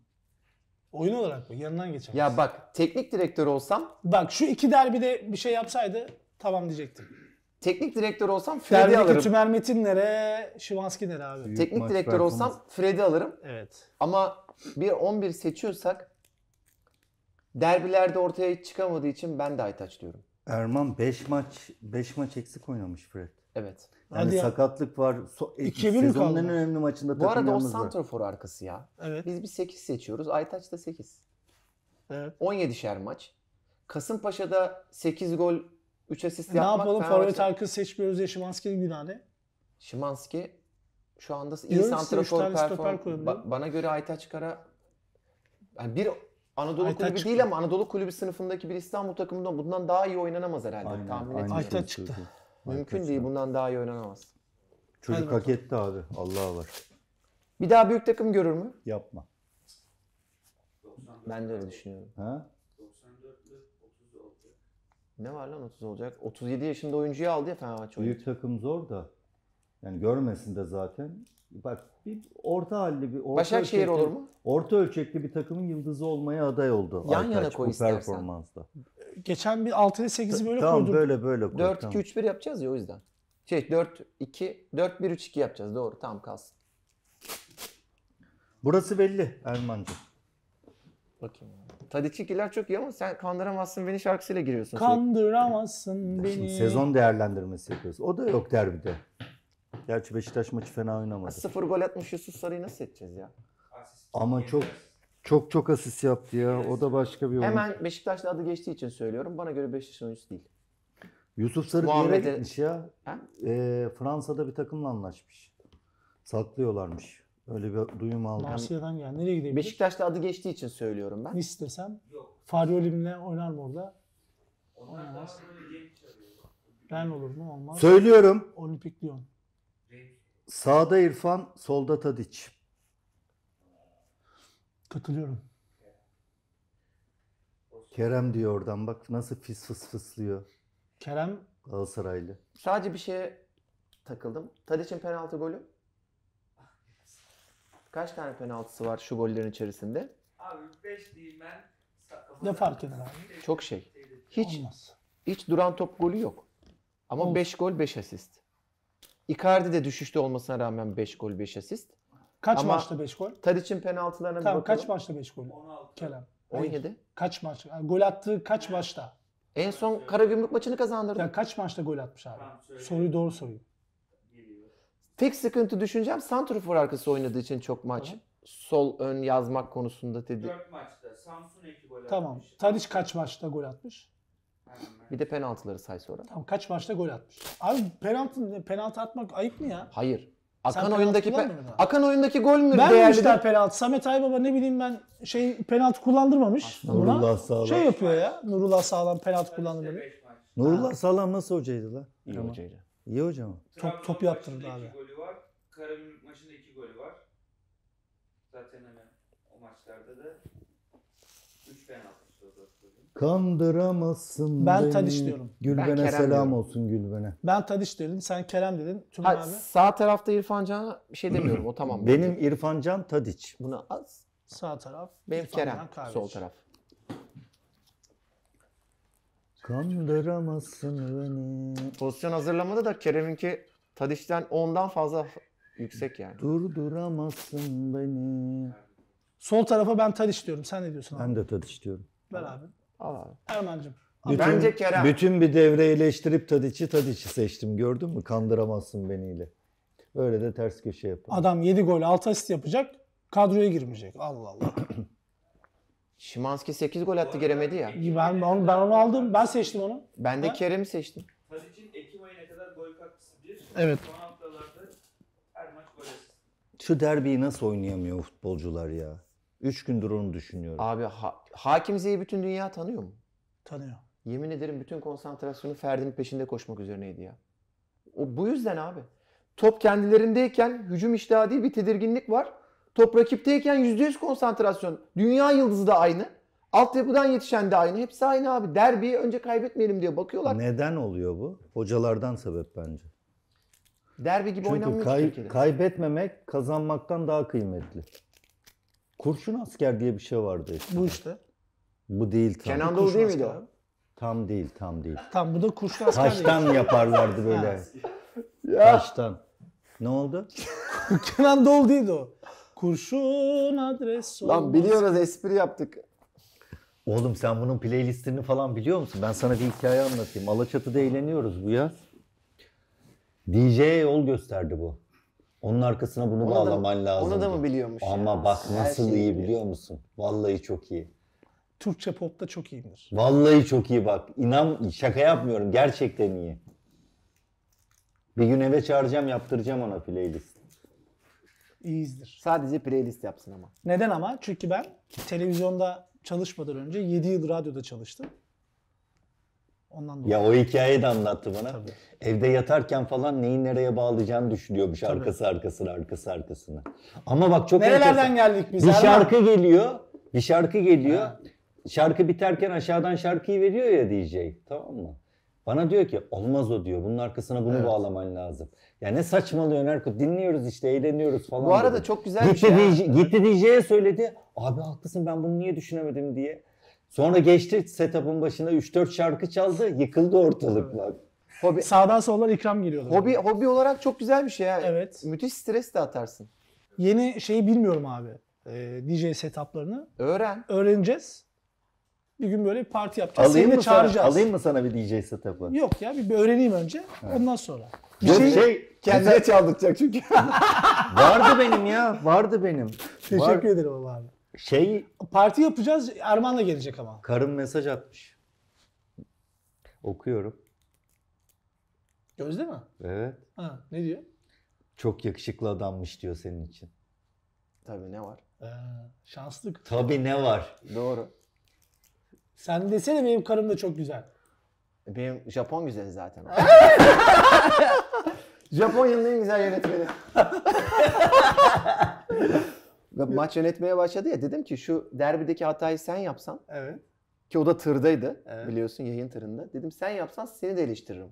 Oyun olarak mı? Yanından geçemez. Ya bak teknik direktör olsam Bak şu iki derbide bir şey yapsaydı tamam diyecektim. teknik direktör olsam Freddy Derbideki alırım. Tümer Metin nere, Şivanski nere abi? Büyük Teknik direktör olsam Freddy alırım. Evet. Ama bir 11 seçiyorsak derbilerde ortaya çıkamadığı için ben de Aytaç diyorum. Erman 5 maç 5 maç eksik oynamış Fred. Evet. Yani Hadi ya. sakatlık var. So, 2000 e, sezonun kaldı. en önemli maçında Bu arada o santrafor arkası ya. Evet. Biz bir 8 seçiyoruz. Aytaç da 8. Evet. 17'şer maç. Kasımpaşa'da 8 gol 3 asist e yapmak. Ne yapalım? Forvet arkası seçmiyoruz ya Şimanski'nin günahı ne? Şimanski şu anda iyi Diyorum santrafor performans. Ba- bana göre Aytaç Kara yani bir Anadolu Aytaç kulübü çıktı. değil ama Anadolu kulübü sınıfındaki bir İstanbul takımında bundan daha iyi oynanamaz herhalde. Aynen, tahmin aynen. Aytaç çıktı. Mümkün değil bundan daha iyi oynanamaz. Çocuk Hadi hak etti abi. Allah'a var. Bir daha büyük takım görür mü? Yapma. Ben de öyle düşünüyorum. Ha? Ne var lan 30 olacak? 37 yaşında oyuncuyu aldı ya Fenerbahçe oyuncu. Büyük takım zor da. Yani görmesin de zaten. Bak bir orta halli bir orta Başakşehir ölçekli, olur mu? Orta ölçekli bir takımın yıldızı olmaya aday oldu. Yan Aytaç, yana koy bu istersen. performansla geçen bir 6'ya 8'i böyle tamam, koyduk. Tamam böyle böyle koyduk. 4 2 3 1 yapacağız ya o yüzden. Şey 4 2 4 1 3 2 yapacağız. Doğru. tam kalsın. Burası belli Erman'cı. Bakayım. Tadiçikiler çok iyi ama sen kandıramazsın beni şarkısıyla giriyorsun. Kandıramazsın beni. Şimdi sezon değerlendirmesi yapıyoruz. O da yok derbide. Gerçi Beşiktaş maçı fena oynamadı. 0 gol atmış Yusuf Sarı'yı nasıl edeceğiz ya? Ama çok çok çok asist yaptı ya. O da başka bir oyun. Hemen Beşiktaş'ta adı geçtiği için söylüyorum. Bana göre Beşiktaş oyuncusu değil. Yusuf Sarı bir yere gitmiş ya. Ha? Ee, Fransa'da bir takımla anlaşmış. Saklıyorlarmış. Öyle bir duyum aldım. Marsilya'dan geldi. Nereye gidebilir? Beşiktaş'ta adı geçtiği için söylüyorum ben. Nice desem. Faryolim'le oynar mı orada? Oynamaz. Ben olur mu? Olmaz. Söylüyorum. Olimpik Lyon. Sağda İrfan, solda Tadiç. Katılıyorum. Kerem diyor oradan bak nasıl fıs fıs fıslıyor Kerem Galatasaraylı. Sadece bir şeye takıldım. Tadiç'in penaltı golü. Kaç tane penaltısı var şu gollerin içerisinde? Abi 5 diyeyim ben. ne fark eder abi? Şey Çok şey. Hiç Olmaz. hiç duran top golü yok. Ama 5 gol 5 asist. Icardi de düşüşte olmasına rağmen 5 gol 5 asist. Kaç Ama maçta 5 gol? Tadiç'in penaltılarına tamam, bir bakalım. kaç maçta 5 gol? 16. Kerem. 17. Hayır. Kaç maç? Yani gol attığı kaç maçta? En son Karagümrük maçını kazandırdı. Ya kaç maçta gol atmış abi? Tamam, Soruyu doğru sorayım. Tek sıkıntı düşüneceğim, santrafor arkası oynadığı için çok maç. Tamam. Sol ön yazmak konusunda dedi. 4 maçta Samsun 2 gol Tamam. atmış. Tadiç kaç maçta gol atmış? Bir de penaltıları say sonra. Tamam kaç maçta gol atmış? Abi penaltı penaltı atmak ayıp mı ya? Hayır. Akan penaltı oyundaki pe- akan oyundaki gol mü değerli? Vermemişler penaltı. Samet Aybaba ne bileyim ben şey penaltı kullandırmamış. Nurullah Sağlam. Şey yapıyor ya. Nurullah Sağlam penaltı kullandırmadı. Nurullah Sağlam nasıl hocaydı la? İyi hocaydı. İyi hoca mı? Top- top yaptırdı abi. Iki golü var. Karabük maçında iki golü var. Zaten hani o maçlarda da 3 penaltı. Kandıramazsın Ben beni. Tadiş diyorum. Gülben'e Ben selam diyorum. olsun Gülben'e. Ben Tadiş dedim, sen Kerem dedin. Tüm Ha, abi. sağ tarafta İrfan Can'a bir şey demiyorum. O tamam. Benim İrfan Can Tadiç. Buna az. Sağ taraf. Benim İrfan Kerem. Can Sol taraf. Kandıramazsın beni. Pozisyon hazırlamada da Kerem'inki Tadiş'ten ondan fazla yüksek yani. Durduramazsın beni. Sol tarafa ben Tadiş diyorum. Sen ne diyorsun abi? Ben de Tadiç diyorum. Ver abi. Al Erman'cığım. Bence Kerem. Bütün bir devre eleştirip Tadiç'i Tadiç'i seçtim gördün mü? Kandıramazsın beniyle. Öyle de ters köşe yapalım. Adam 7 gol 6 asist yapacak kadroya girmeyecek. Allah Allah. Şimanski 8 gol attı giremedi ya. Ben, onu, ben onu aldım. Ben seçtim onu. Ben de Kerem'i seçtim. Tadic'in Ekim ayına kadar gol katkısı bir. Evet. Son haftalarda her maç gol Şu derbiyi nasıl oynayamıyor futbolcular ya? 3 gündür onu düşünüyorum. Abi ha- Hakim Z'yi bütün dünya tanıyor mu? Tanıyor. Yemin ederim bütün konsantrasyonu Ferdi'nin peşinde koşmak üzerineydi ya. O bu yüzden abi. Top kendilerindeyken hücum iştahı değil bir tedirginlik var. Top rakipteyken %100 konsantrasyon. Dünya yıldızı da aynı. Altyapıdan yetişen de aynı. Hepsi aynı abi. Derbiyi önce kaybetmeyelim diye bakıyorlar. Neden oluyor bu? Hocalardan sebep bence. Derbi gibi Çünkü oynanmıyor Çünkü kay- kaybetmemek kazanmaktan daha kıymetli. Kurşun asker diye bir şey vardı eskiden. Bu işte. Bu değil tam. Kenan Doğulu değil miydi o? Tam değil, tam değil. Tam bu da kurşun asker Taştan değil. yaparlardı böyle. Taştan. Ne oldu? Kenan Doğulu değildi o. Kurşun adres Lan biliyoruz espri yaptık. Oğlum sen bunun playlistini falan biliyor musun? Ben sana bir hikaye anlatayım. Alaçatı'da eğleniyoruz bu yaz. DJ'ye yol gösterdi bu. Onun arkasına bunu ona bağlaman da, lazım. Onu da mı biliyormuş? Ama ya? bak nasıl Her iyi biliyor. biliyor musun? Vallahi çok iyi. Türkçe popta çok iyidir. Vallahi çok iyi bak. İnan şaka yapmıyorum. Gerçekten iyi. Bir gün eve çağıracağım yaptıracağım ona playlist. İyizdir. Sadece playlist yapsın ama. Neden ama? Çünkü ben televizyonda çalışmadan önce 7 yıl radyoda çalıştım. Ondan dolayı. Ya o hikayeyi de anlattı bana. Tabii. Evde yatarken falan neyi nereye bağlayacağını düşünüyormuş Tabii. arkası arkasına arkası arkasına. Ama bak çok Nerelerden enteresan. geldik biz? Bir Erman? şarkı geliyor. Bir şarkı geliyor. Ha. Şarkı biterken aşağıdan şarkıyı veriyor ya DJ. Tamam mı? Bana diyor ki olmaz o diyor. Bunun arkasına bunu evet. bağlaman lazım. Ya ne saçmalıyorsun Erkut? Dinliyoruz işte eğleniyoruz falan. Bu arada dedi. çok güzel gitti bir şey. DJ, Gitti DJ'ye söyledi. Abi haklısın ben bunu niye düşünemedim diye. Sonra geçti setup'ın başına 3-4 şarkı çaldı. Yıkıldı ortalıklar. Hobi, Sağdan soldan ikram geliyordu. hobi, hobi olarak çok güzel bir şey ya. Evet. Müthiş stres de atarsın. Yeni şeyi bilmiyorum abi. Ee, DJ setuplarını. Öğren. Öğreneceğiz. Bir gün böyle bir parti yapacağız. Alayım Seni de mı, sana, alayım mı sana bir DJ setup'ı? Yok ya bir, bir öğreneyim önce. Ondan sonra. Bir Yok, şey, şey, kendine çaldıracak çünkü. vardı benim ya. Vardı benim. Var- Teşekkür ederim abi. Şey Parti yapacağız Erman'la gelecek ama. karım mesaj atmış. Okuyorum. Gözde mi? Evet. Ha, ne diyor? Çok yakışıklı adammış diyor senin için. Tabii ne var? Ee, şanslı. Tabii ne var? Doğru. Sen desene benim karım da çok güzel. Benim Japon güzeli zaten. o. Japonya'nın en güzel yönetmeni. Ve maç yönetmeye başladı ya dedim ki şu derbideki hatayı sen yapsan. Evet. Ki o da tırdaydı evet. biliyorsun yayın tırında. Dedim sen yapsan seni de eleştiririm.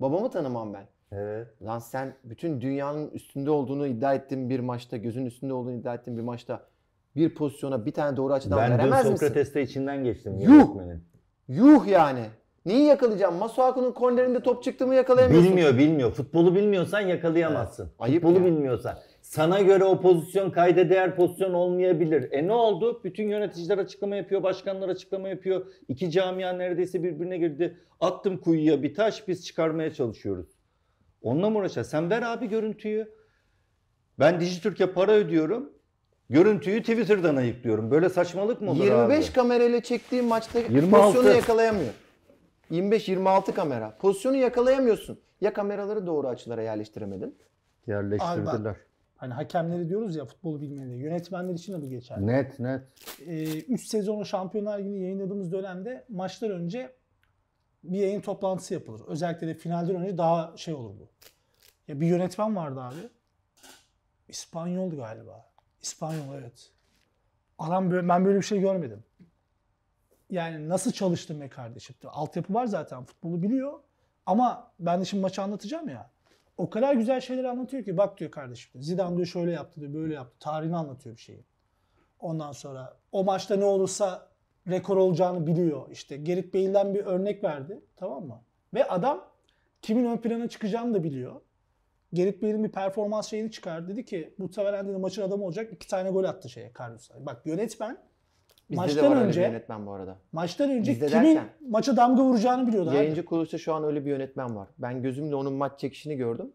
Babamı tanımam ben. Evet. Lan sen bütün dünyanın üstünde olduğunu iddia ettiğin bir maçta, gözün üstünde olduğunu iddia ettiğin bir maçta bir pozisyona bir tane doğru açıdan ben veremez misin? Ben Sokrates'te içinden geçtim. Yuh! Yönetmenin. Yuh yani. Neyi yakalayacağım? Masuaku'nun kornerinde top çıktı mı yakalayamıyorsun. Bilmiyor bilmiyor. Futbolu bilmiyorsan yakalayamazsın. Evet. Ayıp Futbolu ya. bilmiyorsan sana göre o pozisyon kayda değer pozisyon olmayabilir. E ne oldu? Bütün yöneticiler açıklama yapıyor, başkanlar açıklama yapıyor. İki camia neredeyse birbirine girdi. Attım kuyuya bir taş, biz çıkarmaya çalışıyoruz. Onunla mı uğraşacağız? Sen ver abi görüntüyü. Ben Dijitürk'e para ödüyorum. Görüntüyü Twitter'dan ayıklıyorum. Böyle saçmalık mı olur 25 abi? kamerayla çektiğim maçta 26. pozisyonu yakalayamıyor. 25-26 kamera. Pozisyonu yakalayamıyorsun. Ya kameraları doğru açılara yerleştiremedin. Yerleştirdiler. Abi, Hani hakemleri diyoruz ya futbolu bilmeleri. Yönetmenler için de bu geçerli. Net net. Ee, üst sezonu Şampiyonlar Günü yayınladığımız dönemde maçlar önce bir yayın toplantısı yapılır. Özellikle de finalden önce daha şey olur bu. Ya bir yönetmen vardı abi. İspanyol galiba. İspanyol evet. Adam böyle, ben böyle bir şey görmedim. Yani nasıl çalıştın be kardeşim? Altyapı var zaten futbolu biliyor. Ama ben de şimdi maçı anlatacağım ya o kadar güzel şeyler anlatıyor ki bak diyor kardeşim diyor. Zidane diyor şöyle yaptı diyor böyle yaptı. Tarihini anlatıyor bir şeyi. Ondan sonra o maçta ne olursa rekor olacağını biliyor. İşte Gerrit Bale'den bir örnek verdi tamam mı? Ve adam kimin ön plana çıkacağını da biliyor. Gerrit Bey'in bir performans şeyini çıkar. Dedi ki bu sefer maçın adamı olacak. iki tane gol attı şeye Carlos'a. Bak yönetmen Bizde maçtan de var önce, öyle bir yönetmen bu arada. Maçtan önce Bizde kimin derken, maça damga vuracağını biliyordu. Yayıncı abi. kuruluşta şu an öyle bir yönetmen var. Ben gözümle onun maç çekişini gördüm.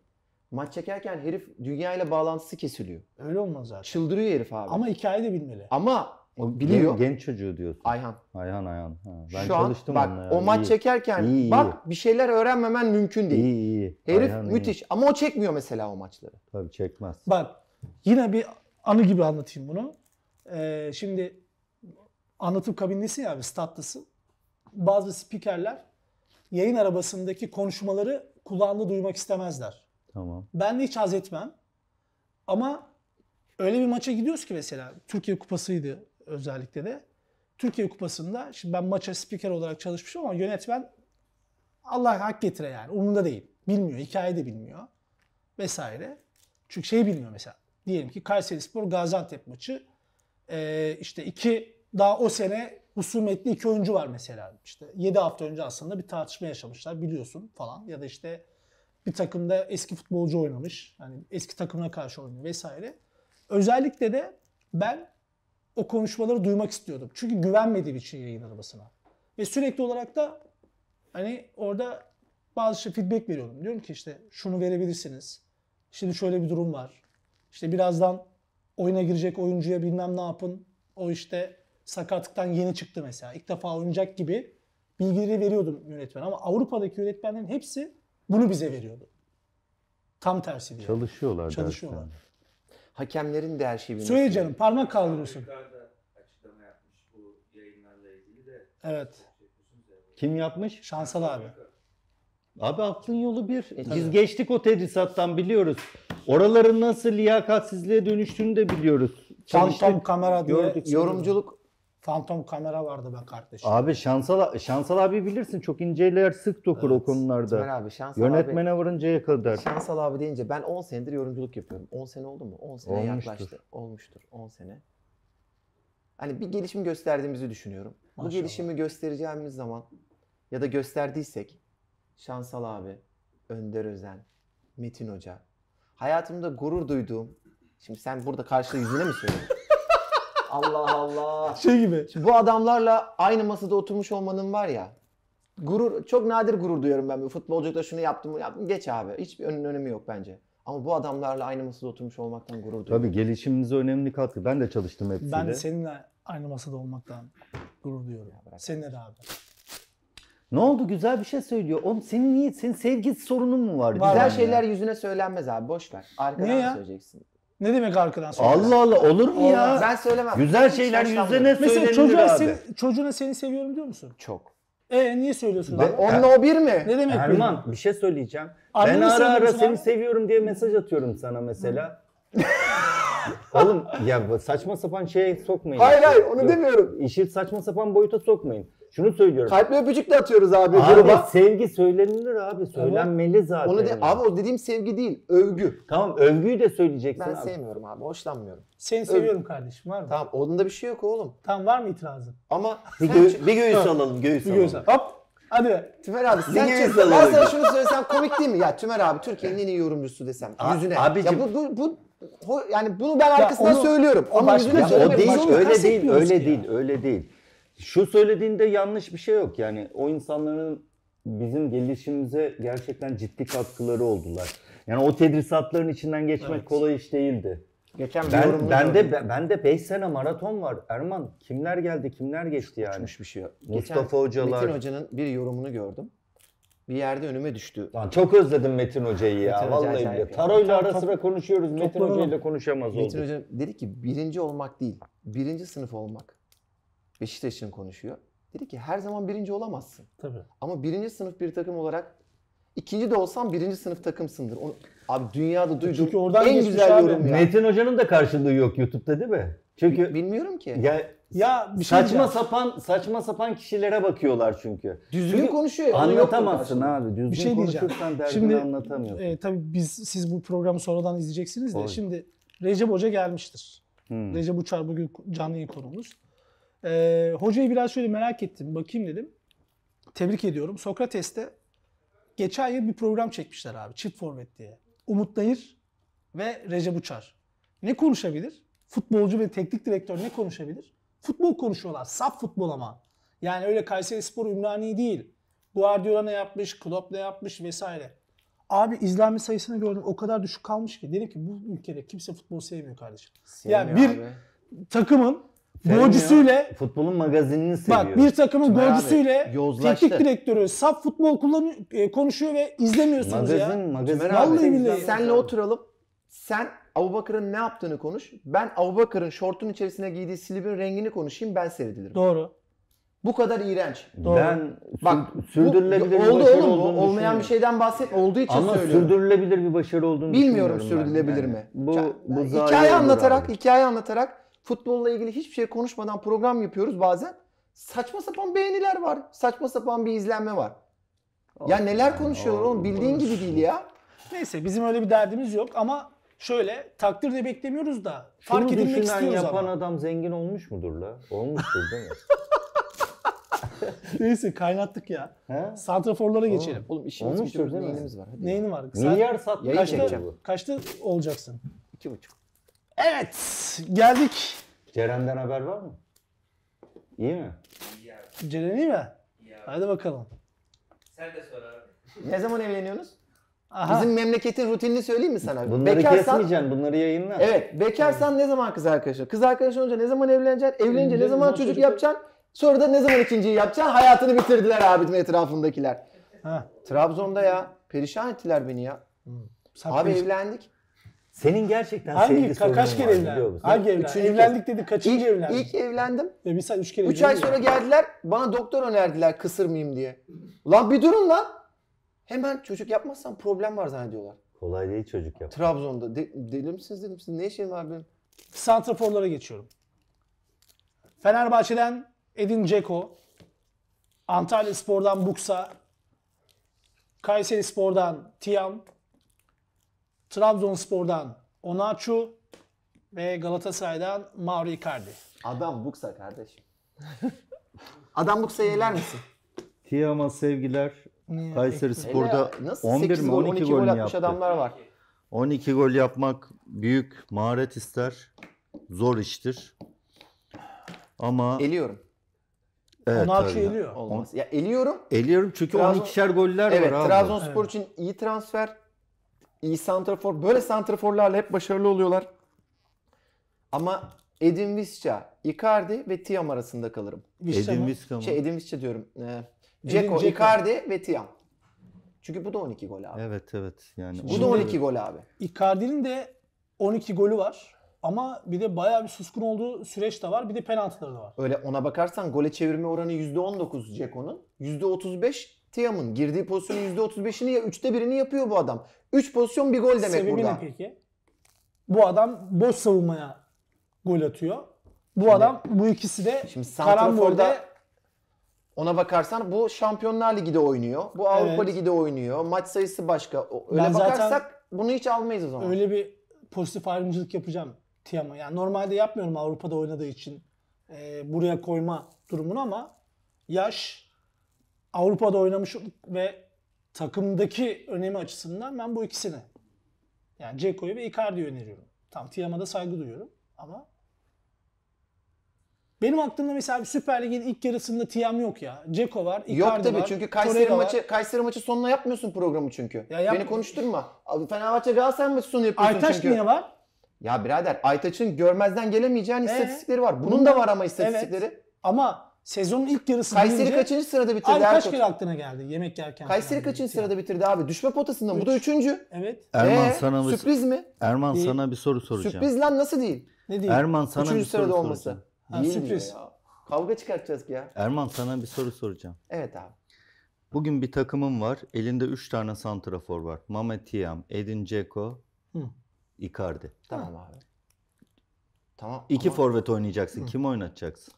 Maç çekerken herif dünyayla bağlantısı kesiliyor. Öyle olmaz zaten. Çıldırıyor herif abi. Ama hikaye de bilmeli. Ama o biliyor. Genç, çocuğu diyorsun. Ayhan. Ayhan Ayhan. Ha, ben Şu çalıştım an, bak, onunla. Yani. O maç iyi. çekerken iyi, iyi. bak bir şeyler öğrenmemen mümkün değil. İyi iyi. Herif Ayhan müthiş iyi. ama o çekmiyor mesela o maçları. Tabii çekmez. Bak yine bir anı gibi anlatayım bunu. Ee, şimdi anlatım kabindesin ya bir statlısın. Bazı spikerler yayın arabasındaki konuşmaları kulağında duymak istemezler. Tamam. Ben de hiç haz etmem. Ama öyle bir maça gidiyoruz ki mesela Türkiye Kupası'ydı özellikle de. Türkiye Kupası'nda şimdi ben maça spiker olarak çalışmışım ama yönetmen Allah hak getire yani. Umurunda değil. Bilmiyor. Hikaye de bilmiyor. Vesaire. Çünkü şey bilmiyor mesela. Diyelim ki Kayseri Spor Gaziantep maçı. Ee, işte iki daha o sene husumetli iki oyuncu var mesela. İşte 7 hafta önce aslında bir tartışma yaşamışlar biliyorsun falan. Ya da işte bir takımda eski futbolcu oynamış. Yani eski takımına karşı oynuyor vesaire. Özellikle de ben o konuşmaları duymak istiyordum. Çünkü güvenmediğim için yayın arabasına. Ve sürekli olarak da hani orada bazı şey feedback veriyordum Diyorum ki işte şunu verebilirsiniz. Şimdi şöyle bir durum var. İşte birazdan oyuna girecek oyuncuya bilmem ne yapın. O işte sakatlıktan yeni çıktı mesela. İlk defa oynayacak gibi bilgileri veriyordu yönetmen. Ama Avrupa'daki yönetmenlerin hepsi bunu bize veriyordu. Tam tersi diye. Çalışıyorlar. Çalışıyorlar. Dersen. Hakemlerin de her şeyi bilmesi. Söyle canım parmak kaldırıyorsun. Evet. Şey Kim yapmış? Şansal abi. Abi aklın yolu bir. E, Biz geçtik o tedrisattan biliyoruz. Oraların nasıl liyakatsizliğe dönüştüğünü de biliyoruz. Tam tam kamera diye. Yorumculuk Fantom kamera vardı be kardeşim. Abi Şansal, Şansal abi bilirsin çok inceler sık dokur evet. o konularda. Tümer abi Şansal Yönetmene abi, varıncaya kadar. Şansal abi deyince ben 10 senedir yorumculuk yapıyorum. 10 sene oldu mu? 10 sene Olmuştur. yaklaştı. Olmuştur 10 sene. Hani bir gelişim gösterdiğimizi düşünüyorum. Maşallah. Bu gelişimi göstereceğimiz zaman ya da gösterdiysek Şansal abi, Önder Özen, Metin Hoca. Hayatımda gurur duyduğum, şimdi sen burada karşı yüzüne mi söylüyorsun? Allah Allah. Şey gibi. Şimdi bu adamlarla aynı masada oturmuş olmanın var ya. Gurur, çok nadir gurur duyuyorum ben. Futbolculukta şunu yaptım, yaptım. Geç abi. Hiçbir önün önemi yok bence. Ama bu adamlarla aynı masada oturmuş olmaktan gurur duyuyorum. Tabii gelişimimize önemli katkı. Ben de çalıştım hepsiyle. Ben de seninle aynı masada olmaktan gurur duyuyorum. Seninle de abi. Ne oldu güzel bir şey söylüyor. Oğlum senin niye senin sevgi sorunun mu var? Güzel şeyler ya. yüzüne söylenmez abi boş ver. Arkadan Niye söyleyeceksin. Ne demek arkadan sonra? Allah Allah olur mu ya? Ben söylemem. Güzel şeyler yüzde ne Mesela çocuğa, abi? sen, çocuğuna seni seviyorum diyor musun? Çok. E niye söylüyorsun? Ben, Onunla o bir mi? Ne demek bu? Erman bir şey söyleyeceğim. Annemi ben ara ara seni abi. seviyorum diye mesaj atıyorum sana mesela. Oğlum ya saçma sapan şeye sokmayın. Hayır hayır onu Yok, demiyorum. İşi saçma sapan boyuta sokmayın şunu söylüyorum. Kalpli öpücük de atıyoruz abi. Abi sevgi söylenilir abi. Söylenmeli zaten. Onu de, yani. abi o dediğim sevgi değil. Övgü. Tamam övgüyü de söyleyeceksin Ben abi. sevmiyorum abi. Hoşlanmıyorum. Seni seviyorum kardeşim var mı? Tamam da bir şey yok oğlum. Tamam var mı itirazın? Ama Bir, gö- bir göğüs alalım. Göğüs Bir alalım. göz al. Hop. Hadi Tümer abi sen Ligimiz çık. Ben sana alıyor. şunu söylesem komik değil mi? Ya Tümer abi Türkiye'nin en iyi yorumcusu desem A- yüzüne. abicim- Ya bu, bu, bu yani bunu ben arkasından söylüyorum. Ama başka- yüzüne şey Ya o söylemiyorum. değil, şey öyle değil, öyle değil, öyle değil. Şu söylediğinde yanlış bir şey yok yani o insanların bizim gelişimize gerçekten ciddi katkıları oldular. Yani o tedrisatların içinden geçmek evet. kolay iş değildi. Geçen ben, ben de ben de 5 sene maraton var. Erman kimler geldi, kimler geçti yani? Uçmuş bir şey. Mustafa Geçen, hocalar. Metin hocanın bir yorumunu gördüm. Bir yerde önüme düştü. Lan çok özledim Metin hocayı ya. Metin Vallahi bile. Taroyla ara sıra konuşuyoruz. Metin hocayla konuşamaz Metin olduk. Metin Hocam dedi ki birinci olmak değil, birinci sınıf olmak. Beşiktaş için konuşuyor. Dedi ki her zaman birinci olamazsın. Tabii. Ama birinci sınıf bir takım olarak ikinci de olsam birinci sınıf takımsındır. Onu, abi dünyada duyduğum Çünkü oradan en güzel yorum ya. Metin Hoca'nın da karşılığı yok YouTube'da değil mi? Çünkü bilmiyorum ki. Ya ya bir şey saçma şey sapan saçma sapan kişilere bakıyorlar çünkü. Düzgün çünkü konuşuyor. anlatamazsın abi. Düzgün bir şey konuşursan derdini Şimdi, anlatamıyorsun. E, tabii biz siz bu programı sonradan izleyeceksiniz de. Oy. Şimdi Recep Hoca gelmiştir. Hmm. Recep Uçar bugün canlı konumuz. E, hocayı biraz şöyle merak ettim. Bakayım dedim. Tebrik ediyorum. Sokrates'te geçen yıl bir program çekmişler abi. Çift forvet diye. Umut Nayır ve Recep Uçar. Ne konuşabilir? Futbolcu ve teknik direktör ne konuşabilir? Futbol konuşuyorlar. Saf futbol ama. Yani öyle Kayseri Spor Ümrani değil. Guardiola ne yapmış, Klopp ne yapmış vesaire. Abi izlenme sayısını gördüm. O kadar düşük kalmış ki. Dedim ki bu ülkede kimse futbol sevmiyor kardeşim. Sevmiyor yani bir abi. takımın Sevmiyor. Golcüsüyle futbolun magazinini seviyor. Bak bir takımın Tuna golcüsüyle teknik direktörü saf futbol kullanıyor, e, konuşuyor ve izlemiyorsunuz magazin, ya. Magazin, magazin. Vallahi Senle oturalım. Sen Abubakar'ın ne yaptığını konuş. Ben Abubakar'ın şortun içerisine giydiği slibin rengini konuşayım ben seyredilirim. Doğru. Bu kadar iğrenç. Doğru. Ben bak sürdürülebilir bu, bir oldu başarı oğlum, olduğunu olmayan bir şeyden bahset olduğu için Ama söylüyorum. sürdürülebilir bir başarı olduğunu Bilmiyorum sürdürülebilir ben. mi? Yani bu, bu hikaye anlatarak, abi. hikaye anlatarak Futbolla ilgili hiçbir şey konuşmadan program yapıyoruz bazen. Saçma sapan beğeniler var. Saçma sapan bir izlenme var. Ya neler konuşuyorlar oğlum bildiğin gibi değil ya. Neyse bizim öyle bir derdimiz yok ama şöyle takdir de beklemiyoruz da fark Şunu edilmek düşünen yapan adam zengin olmuş mudur la? Olmuştur değil mi? Neyse kaynattık ya. He? Santraforlara geçelim. Oğlum işimiz Olmuştur mi? neyimiz var. Hadi. Neyini var? Milyar satmış. Yayın kaçta, kaçta olacaksın? İki buçuk. Evet, geldik. Ceren'den haber var mı? İyi mi? Ceren iyi mi? Hadi bakalım. Sen de sor abi. Ne zaman evleniyorsunuz? Aha. Bizim memleketin rutinini söyleyeyim mi sana? Bunları kesmeyeceksin, bunları yayınla. Evet, bekarsan ne zaman kız arkadaşın? Kız arkadaşın olunca ne zaman evleneceksin? Evlenince ne zaman çocuk yapacaksın? Sonra da ne zaman ikinciyi yapacaksın? Hayatını bitirdiler abimin etrafındakiler. Ha. Trabzon'da ya, perişan ettiler beni ya. Abi evlendik. Senin gerçekten Hangi, sevgi ka- sorunun kaç kere var evlendin? Hangi evlen- Üçüncü evlendik dedi, kaçıncı İlk, evlendik? ilk evlendim. Ya bir sen üç kere Üç ay sonra ya. geldiler bana doktor önerdiler kısır mıyım diye. Lan bir durun lan. Hemen çocuk yapmazsan problem var zannediyorlar. Kolay değil çocuk yap. Trabzon'da. De, deli misiniz dedim. Sizin ne işin var benim? Santraforlara geçiyorum. Fenerbahçe'den Edin Ceko, Antalya Spor'dan Buksa, Kayseri Spor'dan Tiam, Trabzonspor'dan Onaçu ve Galatasaray'dan Mauro Icardi. Adam Buksa kardeşim. Adam Buksa'yı yeler misin? Tiyama sevgiler. Kayseri Spor'da 11 mi 12, 12 gol, gol yapmış yaptı. adamlar var. 12 gol yapmak büyük maharet ister. Zor iştir. Ama eliyorum. Evet, Onaçu eliyor. Olmaz. Ya eliyorum. Eliyorum çünkü Trabzon... 12'şer goller evet, var abi. Trabzonspor evet. için iyi transfer iyi santrafor. Böyle santraforlarla hep başarılı oluyorlar. Ama Edin Visca, Icardi ve Tiam arasında kalırım. Edin Visca mı? Şey Edin Visca diyorum. Ceko, ee, Icardi ve Tiam. Çünkü bu da 12 gol abi. Evet evet. Yani Şimdi bu da 12 gol abi. Icardi'nin de 12 golü var. Ama bir de bayağı bir suskun olduğu süreç de var. Bir de penaltıları da var. Öyle ona bakarsan gole çevirme oranı %19 Ceko'nun. %35 Tiam'ın. Girdiği pozisyonun %35'ini ya üçte birini yapıyor bu adam. 3 pozisyon bir gol demek Sebebi burada. Sebebi ne peki? Bu adam boş savunmaya gol atıyor. Bu şimdi, adam bu ikisi de şimdi karambolde ona bakarsan bu Şampiyonlar Ligi'de oynuyor. Bu Avrupa evet. Ligi'de oynuyor. Maç sayısı başka. Öyle ben bakarsak bunu hiç almayız o zaman. Öyle bir pozitif ayrımcılık yapacağım Tiam'a. Yani normalde yapmıyorum Avrupa'da oynadığı için e, buraya koyma durumunu ama yaş Avrupa'da oynamış ve takımdaki önemi açısından ben bu ikisini yani Ceko'yu ve Icardi'yi öneriyorum. Tam Tiyamada saygı duyuyorum ama benim aklımda mesela Süper Lig'in ilk yarısında Tiyam yok ya. Ceko var, Icardi Yok tabii var, çünkü Kayseri Torreira maçı var. Kayseri maçı sonuna yapmıyorsun programı çünkü. Ya yap- Beni konuşturma. Abi Fenerbahçe Galatasaray maçı sonu yapıyorsun Aytaç çünkü. niye var? Ya birader Aytaç'ın görmezden gelemeyeceğin istatistikleri var. Bunun da var ama istatistikleri. Evet. Ama Sezonun ilk yarısı Kayseri bitince- kaçıncı sırada bitirdi Abi kaç kere aklına geldi yemek yerken? Kayseri falan kaçıncı birlikte? sırada bitirdi abi? Düşme potasında mı? Bu da üçüncü. Evet. Erman Ee, sana bir sürpriz mi? Erman Bir- sana bir soru soracağım. Sürpriz lan nasıl değil? Ne diyeyim? Erman sana Üçüncü bir soru sırada soracağım. olması. Ha, Değil sürpriz. ya. Kavga çıkartacağız ki ya. Erman sana bir soru soracağım. Evet abi. Bugün bir takımım var. Elinde 3 tane santrafor var. Mame Tiam, Edin Dzeko, Icardi. Tamam abi. Tamam. İki forvet oynayacaksın. Kim oynatacaksın?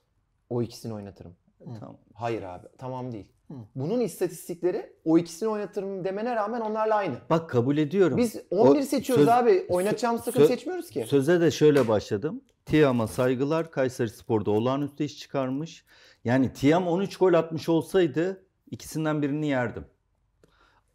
O ikisini oynatırım. Tamam. Hayır abi tamam değil. Hı. Bunun istatistikleri o ikisini oynatırım demene rağmen onlarla aynı. Bak kabul ediyorum. Biz 11 o, seçiyoruz söz, abi. Oynatacağımız sö, takım sö, seçmiyoruz ki. Söze de şöyle başladım. Tiam'a saygılar. Kayseri Spor'da olağanüstü iş çıkarmış. Yani Tiam 13 gol atmış olsaydı ikisinden birini yerdim.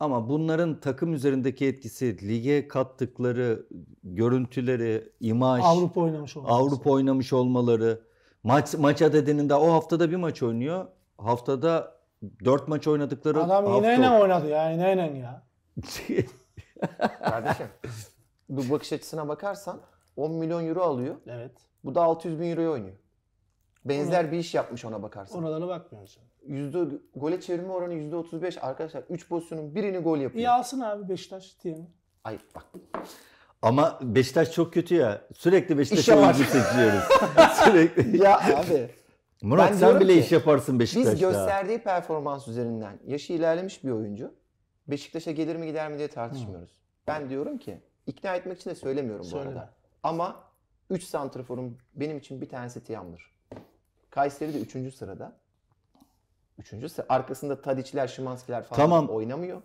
Ama bunların takım üzerindeki etkisi, lige kattıkları görüntüleri, imaj, Avrupa oynamış olmaları, Avrupa oynamış olmaları Maç maç adedinin de o haftada bir maç oynuyor. Haftada dört maç oynadıkları Adam hafta. yine ne oynadı ya yine ne ya. Kardeşim bu bakış açısına bakarsan 10 milyon euro alıyor. Evet. Bu da 600 bin euroya oynuyor. Benzer Ona, bir iş yapmış ona bakarsan. Oralara bakmıyorsun. Yüzde, gole çevirme oranı %35 arkadaşlar. 3 pozisyonun birini gol yapıyor. İyi alsın abi Beşiktaş diye Ay bak. Ama Beşiktaş çok kötü ya. Sürekli Beşiktaş'ı oyuncu seçiyoruz. Sürekli. ya abi. Murat ben sen bile ki, iş yaparsın Beşiktaş'ta. Biz gösterdiği performans üzerinden yaşı ilerlemiş bir oyuncu Beşiktaş'a gelir mi gider mi diye tartışmıyoruz. Hmm. Ben diyorum ki ikna etmek için de söylemiyorum Söyle. bu arada. Ama 3 santraforum benim için bir tanesi Tiam'dır. Kayseri de 3. sırada. 3. sıra arkasında Tadiçler, Şimanskiler falan tamam. oynamıyor.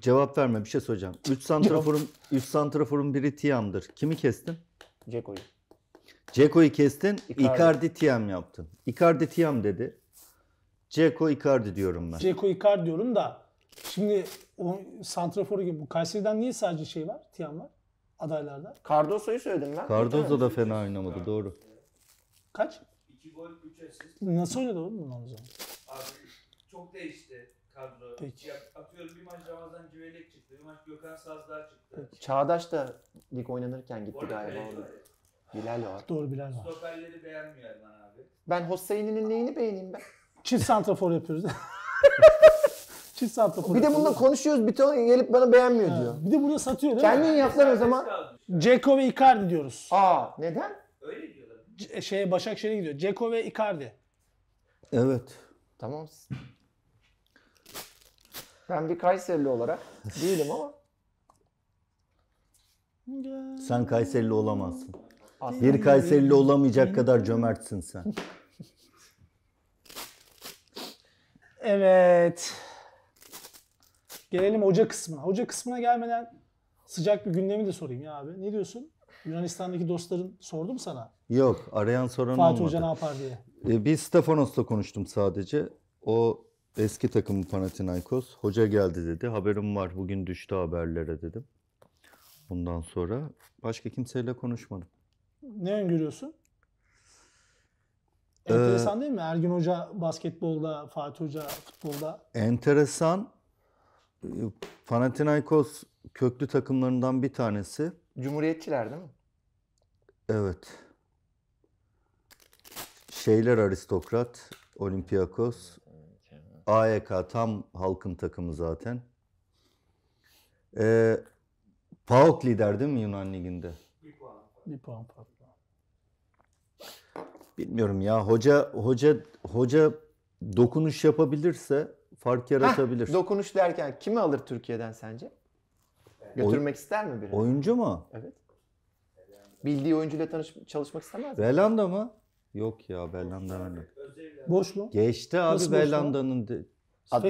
Cevap verme bir şey soracağım. 3 santraforun 3 santraforun biri Tiam'dır. Kimi kestin? Ceko'yu. Ceko'yu kestin. Icardi, Icardi Tiam yaptın. Icardi Tiam dedi. Ceko Icardi diyorum ben. Ceko Icardi diyorum da şimdi o santraforu gibi bu Kayseri'den niye sadece şey var? Tiam var adaylarda. Cardoso'yu söyledim ben. Cardoso da fena oynamadı evet. doğru. Kaç? 2 gol 3 asist. Nasıl oynadı oğlum bunlar o zaman? Abi çok değişti kadro. Peki. Ya, atıyorum bir maç Ramazan Civelek çıktı, bir maç Gökhan Sazdar çıktı. Peki. Çağdaş da lig oynanırken gitti Orada galiba. Orada. Bilal var. Doğru Bilal var. Stoperleri beğenmiyor Erman abi. Ben Hosseini'nin neyini beğeneyim ben? Çift santrafor yapıyoruz. Çift santrafor. Bir de bununla konuşuyoruz. Bir ton gelip bana beğenmiyor ha, diyor. Bir de burada satıyor değil Kendin mi? Kendin yap o zaman. Ceko ve Icardi diyoruz. Aa neden? Öyle diyorlar. C- şeye Başakşehir'e gidiyor. Ceko ve Icardi. Evet. Tamam. Ben bir Kayserili olarak değilim ama. Sen Kayserili olamazsın. Aslında bir Kayserili olamayacak kadar cömertsin sen. evet. Gelelim hoca kısmına. Hoca kısmına gelmeden sıcak bir gündemi de sorayım ya abi. Ne diyorsun? Yunanistan'daki dostların sordu mu sana? Yok arayan soran Fatih olmadı. Fatih Hoca ne yapar diye. Ee, bir Stefanos'la konuştum sadece. O Eski takımı Panathinaikos. Hoca geldi dedi. Haberim var bugün düştü haberlere dedim. Bundan sonra başka kimseyle konuşmadım. Ne öngörüyorsun? Ee, Enteresan ee, değil mi? Ergin Hoca basketbolda, Fatih Hoca futbolda. Enteresan. Ee, Panathinaikos köklü takımlarından bir tanesi. Cumhuriyetçiler değil mi? Evet. Şeyler aristokrat, Olympiakos, AYK e tam halkın takımı zaten. Ee, PAOK lider değil mi Yunan Ligi'nde? Bir puan. Bir puan Bilmiyorum ya. Hoca hoca hoca dokunuş yapabilirse fark yaratabilir. Heh, dokunuş derken kimi alır Türkiye'den sence? Götürmek Oy- ister mi biri? Oyuncu mu? Evet. Bildiği oyuncuyla tanış çalışmak istemez mi? Belanda mı? Yok ya Belanda mı? Boş mu? Geçti abi Belanda'nın. boş Belhanda'nın.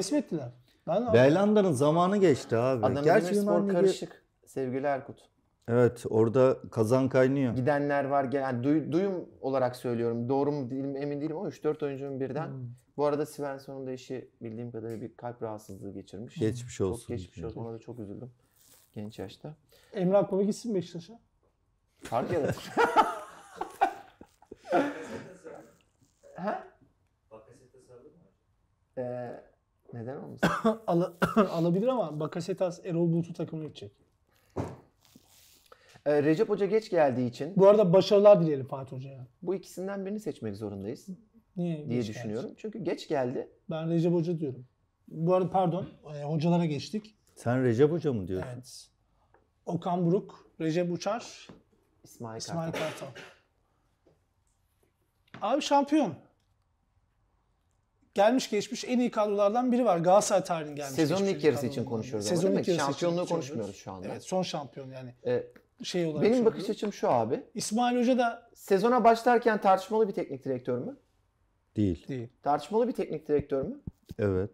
Fesmettiler. zamanı geçti abi. Adana Gerçi Spor karışık. Sevgili Erkut. Evet orada kazan kaynıyor. Gidenler var. Gel, yani duy, duyum olarak söylüyorum. Doğru mu değilim emin değilim ama 3-4 oyuncunun birden. Hmm. Bu arada Svensson'un da işi bildiğim kadarıyla bir kalp rahatsızlığı geçirmiş. Geçmiş olsun. Çok geçmiş olsun. Ona da çok üzüldüm. Genç yaşta. Emrah Akbaba gitsin Beşiktaş'a. Fark yaratır. Ha? Bakasete sarılır mı? Ee, neden olmasın? alabilir ama Bakasetas Erol Bulut'u takımına gidecek. Ee, Recep Hoca geç geldiği için Bu arada başarılar dileyelim Fatih Hoca'ya. bu ikisinden birini seçmek zorundayız Niye? diye geç düşünüyorum. Çünkü geç geldi. Ben Recep Hoca diyorum. Bu arada pardon e, hocalara geçtik. Sen Recep Hoca mı diyorsun? Evet. Okan Buruk, Recep Uçar, İsmail, İsmail İsmail Kartal. Abi şampiyon gelmiş geçmiş en iyi kadrolardan biri var. Galatasaray tarihinin gelmiş Sezonun ilk yarısı için konuşuyoruz. Sezonun ilk yarısı Şampiyonluğu için konuşmuyoruz şu anda. Evet son şampiyon yani. Ee, şey olarak benim bakış açım şu abi. İsmail Hoca da... Sezona başlarken tartışmalı bir teknik direktör mü? Değil. Değil. Tartışmalı bir teknik direktör mü? Evet.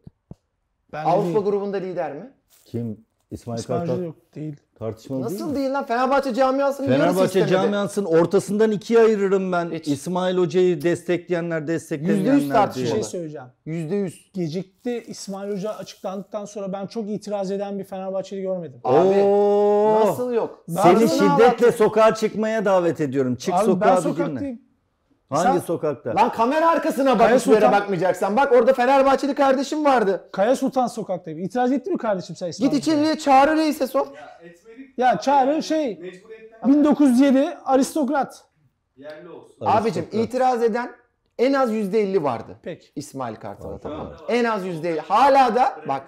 Ben Avrupa değil. grubunda lider mi? Kim? İsmail, İsmail Kartal. yok değil. Tartışmalı Nasıl değil, değil lan? Fenerbahçe camiasının Fenerbahçe camiasının ortasından ikiye ayırırım ben. Hiç. İsmail Hoca'yı destekleyenler desteklemeyenler yüzde tartışmalı. Bir şey söyleyeceğim. %100. Gecikti İsmail Hoca açıklandıktan sonra ben çok itiraz eden bir Fenerbahçeli görmedim. Abi Oo. nasıl yok? Seni şiddetle sokağa çıkmaya davet ediyorum. Çık Abi, sokağa ben sokaktayım. Hangi Sen, sokakta? Lan kamera arkasına bak Kaya hiçbir yere bakmayacaksan. Bak orada Fenerbahçeli kardeşim vardı. Kaya Sultan sokaktayım. İtiraz etti mi kardeşim sen Git içeriye çağırı Reis'e sor. Etmedik. Ya Çağrı şey 1907 aristokrat. yerli olsun. Abicim itiraz eden en az %50 vardı. Pek. İsmail Kartal'a tamam En az %50. Hala da bak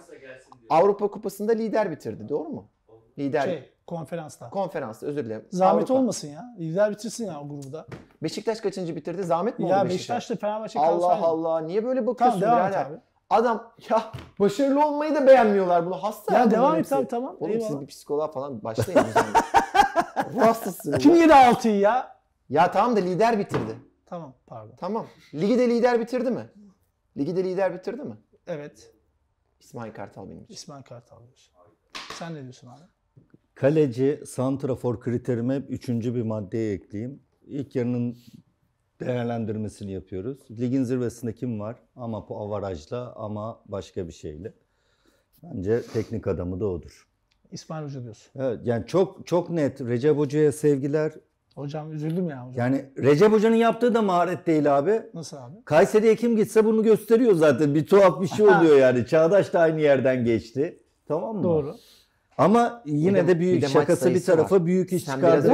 Avrupa Kupası'nda lider bitirdi doğru mu? Lider Şey konferansta. konferansta özür dilerim. Zahmet Avrupa. olmasın ya. Lider bitirsin ya o grubu da. Beşiktaş kaçıncı bitirdi? Zahmet mi oldu ya Beşiktaş? Fenerbahçe Allah kalsaydı. Allah niye böyle bakıyorsun devam et abi. Adam ya başarılı olmayı da beğenmiyorlar bunu. Hasta Ya bunların devam et hepsi. tamam. Oğlum Eyvallah. siz bir psikoloğa falan başlayın. o zaman. Ruh Kim yedi 6'yı ya? Ya tamam da lider bitirdi. Tamam pardon. Tamam. Ligi de lider bitirdi mi? Ligi de lider bitirdi mi? Evet. İsmail Kartal benim için. İsmail Kartal diyorsun. Sen ne diyorsun abi? Kaleci, santrafor kriterime üçüncü bir maddeyi ekleyeyim. İlk yarının değerlendirmesini yapıyoruz. Ligin zirvesinde kim var? Ama bu avarajla ama başka bir şeyle. Bence teknik adamı da odur. İsmail Hoca diyorsun. Evet, yani çok çok net Recep Hoca'ya sevgiler. Hocam üzüldüm ya hocam. Yani Recep Hoca'nın yaptığı da maharet değil abi. Nasıl abi? Kayseri'ye kim gitse bunu gösteriyor zaten. Bir tuhaf bir şey oluyor yani. Çağdaş da aynı yerden geçti. Tamam mı? Doğru. Ama yine bir de, de büyük bir de şakası bir tarafa var. büyük iş çıkardı.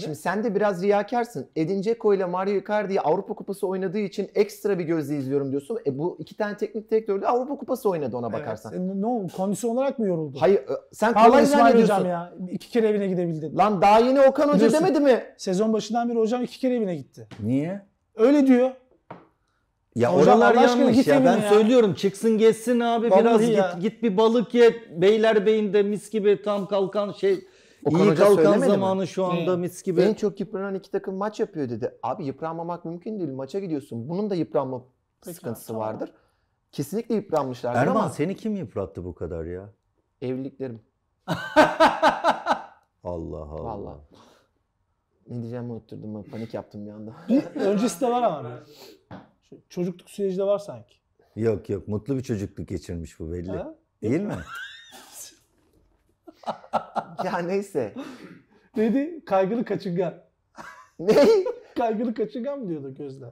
Şimdi sen de biraz riyakarsın. Edin Dzeko ile Mario Icardi'yi Avrupa Kupası oynadığı için ekstra bir gözle izliyorum diyorsun. E bu iki tane teknik direktör de Avrupa Kupası oynadı ona bakarsan. Evet. E, ne oldu? Kondisyon olarak mı yoruldu? Hayır. E, sen Pardon, kolay İsmail hocam ya. İki kere evine gidebildin. Lan daha yeni Okan Hoca Biliyorsun, demedi mi? Sezon başından beri hocam iki kere evine gitti. Niye? Öyle diyor. Ya Hocam, oralar Allah yanlış ya. Ben ya. söylüyorum çıksın geçsin abi Vallahi biraz ya. git git bir balık ye. Beylerbeyi'nde mis gibi tam kalkan şey Okan iyi Hoca kalkan zamanı mi? şu anda hmm. mis gibi. En çok yıpranan iki takım maç yapıyor dedi. Abi yıpranmamak mümkün değil. Maça gidiyorsun. Bunun da yıpranma Peki, sıkıntısı tamam. vardır. Kesinlikle yıpranmışlar. Erman, ama. Erman seni kim yıprattı bu kadar ya? Evliliklerim. Allah Allah. Vallahi. Ne diyeceğimi unutturdum Panik yaptım bir anda. Bir öncesi de var ama çocukluk süreci de var sanki. Yok yok mutlu bir çocukluk geçirmiş bu belli. Ha? Değil mi? ya neyse. Neydi? Kaygılı kaçıngan. ne? Kaygılı kaçıngan mı diyordu Gözde?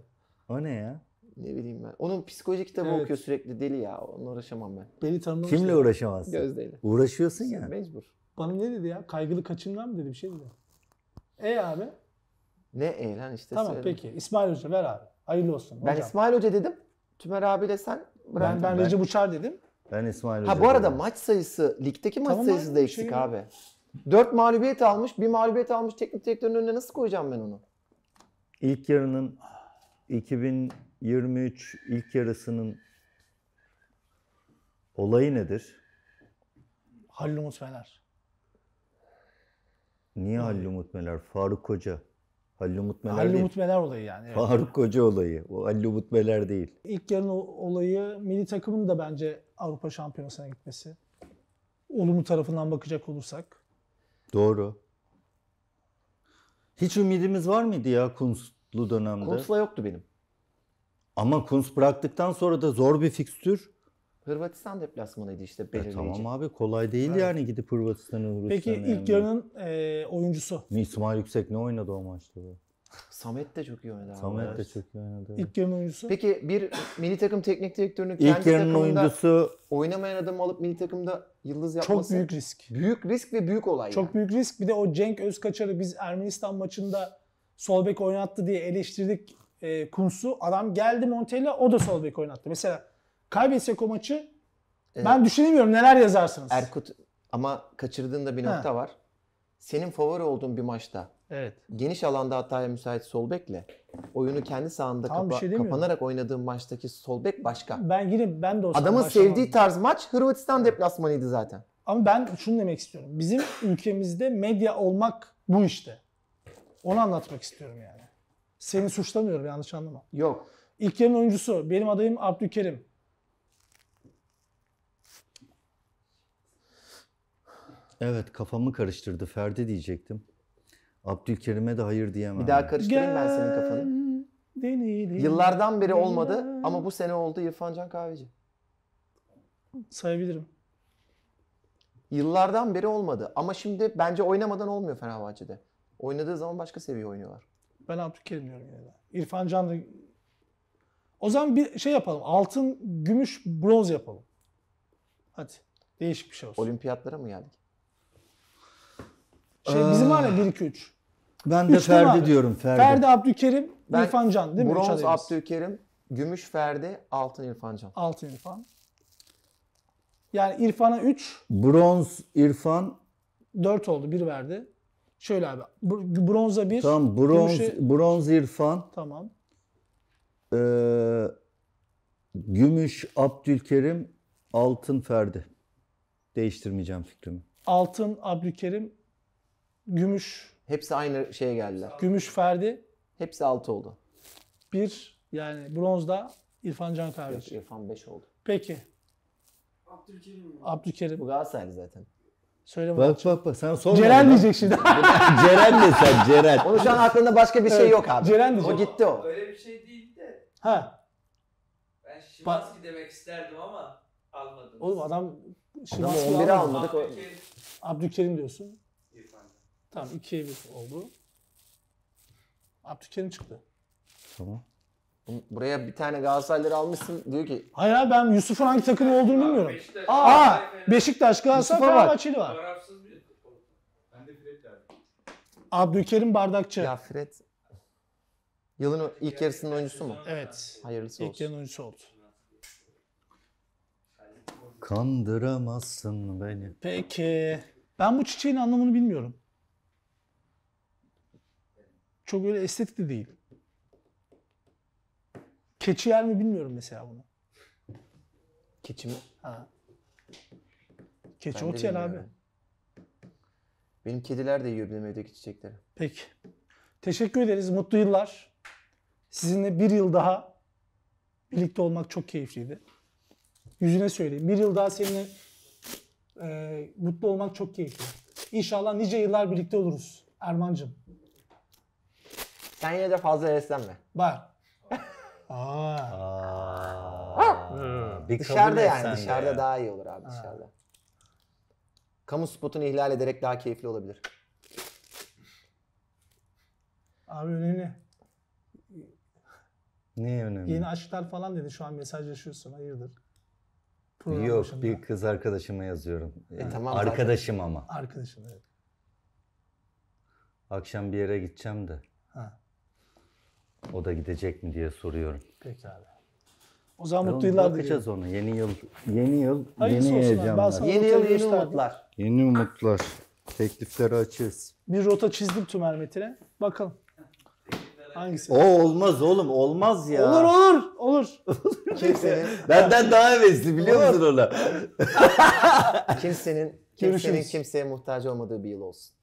O ne ya? Ne bileyim ben. Onun psikoloji kitabı evet. okuyor sürekli deli ya. Onunla uğraşamam ben. Beni tanımlamış. Kimle değil. uğraşamazsın? Gözdeyle. Uğraşıyorsun ya. Mecbur. Bana ne dedi ya? Kaygılı kaçıngan mı dedi bir şey dedi. E abi? Ne e lan işte Tamam söyle. peki. İsmail Hoca ver abi. Hayırlı olsun. Ben hocam. İsmail Hoca dedim. Tümer abiyle sen Ben, ben, Recep Uçar dedim. Ben İsmail Hoca. Ha bu arada dedim. maç sayısı, ligdeki maç Tamam sayısı abi, şey abi. 4 mağlubiyet almış, bir mağlubiyet almış teknik direktörün önüne nasıl koyacağım ben onu? İlk yarının 2023 ilk yarısının olayı nedir? Halil Umut Fener. Niye Halil Umut Meler, Faruk Hoca? Halil Umut Meler Halil Umut Meler olayı yani. Evet. Faruk Koca olayı. O Halil Umut Meler değil. İlk yarın olayı milli takımın da bence Avrupa Şampiyonası'na gitmesi. Olumlu tarafından bakacak olursak. Doğru. Hiç ümidimiz var mıydı ya Kunstlu dönemde? Kunst'la yoktu benim. Ama Kunst bıraktıktan sonra da zor bir fikstür. Hırvatistan deplasmanıydı işte e, belirleyici. Ya tamam abi kolay değil evet. yani gidip Hırvatistan'ı Hırvatistan'ı Peki yani. ilk yarının e, oyuncusu? İsmail Yüksek ne oynadı o maçta? Be? Samet de çok iyi oynadı. Samet abi. de çok iyi oynadı. İlk yarının oyuncusu? Peki bir milli takım teknik direktörünün kendi İlk yarının oyuncusu oynamayan adamı alıp milli takımda yıldız yapması. Çok büyük risk. Büyük risk ve büyük olay. Çok yani. büyük risk. Bir de o Cenk Özkaçar'ı biz Ermenistan maçında sol bek oynattı diye eleştirdik e, Kunsu. Adam geldi Montella o da sol bek oynattı. Mesela Kaybetsek o maçı evet. ben düşünemiyorum neler yazarsınız. Erkut ama kaçırdığında bir nokta ha. var. Senin favori olduğun bir maçta evet. geniş alanda hataya müsait sol bekle oyunu kendi sahanda kapa- şey kapanarak oynadığın maçtaki sol bek başka. Ben yine ben de o Adamın sevdiği tarz maç Hırvatistan deplasmanıydı zaten. Ama ben şunu demek istiyorum. Bizim ülkemizde medya olmak bu işte. Onu anlatmak istiyorum yani. Seni suçlamıyorum yanlış anlama. Yok. İlk yarın oyuncusu benim adayım Abdülkerim. Evet kafamı karıştırdı. Ferdi diyecektim. Abdülkerim'e de hayır diyemem. Bir daha karıştırayım ben senin kafanı. Deneyelim. Yıllardan beri olmadı ama bu sene oldu İrfan Can Kahveci. Sayabilirim. Yıllardan beri olmadı ama şimdi bence oynamadan olmuyor Fenerbahçe'de. Oynadığı zaman başka seviye oynuyorlar. Ben Abdülkerim diyorum yine de. İrfan Can da... O zaman bir şey yapalım. Altın, gümüş, bronz yapalım. Hadi. Değişik bir şey olsun. Olimpiyatlara mı geldik? Şey, bizim var ya 1 2 3. Ben de Üç Ferdi var. diyorum Ferdi. Ferdi Abdülkerim, Ben İrfan Can değil mi? Üç Bronz Abdülkerim, Gümüş Ferdi, Altın İrfan Can. Altın İrfan. Yani İrfan'a 3, Bronz İrfan 4 oldu. 1 verdi. Şöyle abi. br- Bronza 1. tam bronz bronz İrfan Tamam. eee, gümüş Abdülkerim altın Ferdi. Değiştirmeyeceğim fikrimi. Altın Abdülkerim, Gümüş. Hepsi aynı şeye geldiler. Gümüş Ferdi. Hepsi 6 oldu. Bir yani bronzda İrfan Can Yok, İrfan 5 oldu. Peki. Abdülkerim. Abdülkerim. Bu Galatasaraylı zaten. Söyle Bak bak bak sen sorma. Ceren diyecek şimdi. Ceren de sen Ceren. Onun şu an aklında başka bir şey yok abi. Ceren diyecek. O gitti o. Öyle bir şey değil de ha. ben Şimanski demek isterdim ama almadım. Oğlum adam Adam almadık, o- Abdülkerim diyorsun. Tamam 2'ye 1 oldu. Abdülkerim çıktı. Tamam. Buraya bir tane Galatasarayları almışsın diyor ki. Hayır abi, ben Yusuf'un hangi takımı olduğunu bilmiyorum. Beşiktaş- Aa, Beşiktaş, Galatasaray, Yusuf'a bak. Fenerbahçeli var. tarafsız bir Abdülkerim Bardakçı. Ya Fred yılın ilk yarısının oyuncusu mu? Evet. Hayırlısı İlk olsun. yarın oyuncusu oldu. Kandıramazsın beni. Peki. Ben bu çiçeğin anlamını bilmiyorum. Çok öyle estetik de değil. Keçi yer mi bilmiyorum mesela bunu. Keçi mi? Ha. Keçi Ben ot yer abi. Benim kediler de yiyor benim evdeki çiçekleri. Peki. Teşekkür ederiz. Mutlu yıllar. Sizinle bir yıl daha birlikte olmak çok keyifliydi. Yüzüne söyleyeyim. Bir yıl daha seninle e, mutlu olmak çok keyifli. İnşallah nice yıllar birlikte oluruz Erman'cığım. Sen yine de fazla heveslenme. Bak. Aa. Aa. Hmm. Dışarıda yani dışarıda ya. daha iyi olur abi dışarıda. Kamu spotunu ihlal ederek daha keyifli olabilir. Abi önemli. Ne önemli? Yeni aşklar falan dedi. Şu an mesajlaşıyorsun. Hayırdır? Program Yok başında. bir kız arkadaşıma yazıyorum. E, tamam, Arkadaşım zaten. ama. Arkadaşın evet. Akşam bir yere gideceğim de. Ha. O da gidecek mi diye soruyorum. Pekala. O zaman mutlu yıllar dileyeceğiz onu. Yeni yıl, yeni yıl, Hayırlısı yeni olsun heyecanlar. Yeni yıl, yeni umutlar. Yeni umutlar. Teklifleri açığız. Bir rota çizdim tümer metine. Bakalım. Hangisi? O olmaz oğlum, olmaz ya. Olur olur. Olur. Kimsenin, Benden daha hevesli biliyor musun onu? kimsenin, kimsenin Görüşürüz. kimseye muhtaç olmadığı bir yıl olsun.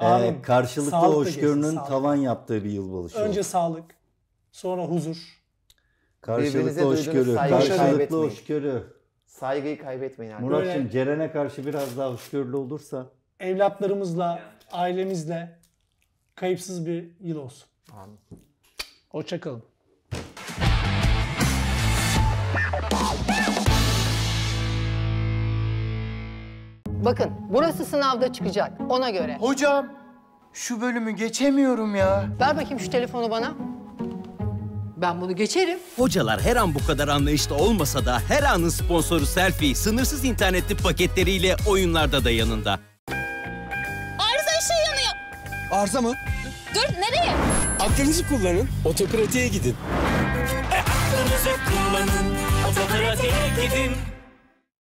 Ee, Amin. E, karşılıklı hoşgörünün tavan yaptığı bir yılbaşı Önce oldu. sağlık, sonra huzur. Karşılıklı hoşgörü. saygıyı Karşılıklı kaybetmeyin. hoşgörü. Saygıyı kaybetmeyin artık. Murat'cığım Ceren'e karşı biraz daha hoşgörülü olursa Evlatlarımızla, ailemizle kayıpsız bir yıl olsun. Amin. Hoşçakalın. Bakın burası sınavda çıkacak ona göre. Hocam şu bölümü geçemiyorum ya. Ver bakayım şu telefonu bana. Ben bunu geçerim. Hocalar her an bu kadar anlayışlı olmasa da her anın sponsoru Selfie sınırsız internetli paketleriyle oyunlarda da yanında. Arıza işe yanıyor. Arıza mı? Dur nereye? Aklınızı kullanın, otokratiğe gidin. E, aklınızı kullanın, otokratiğe gidin.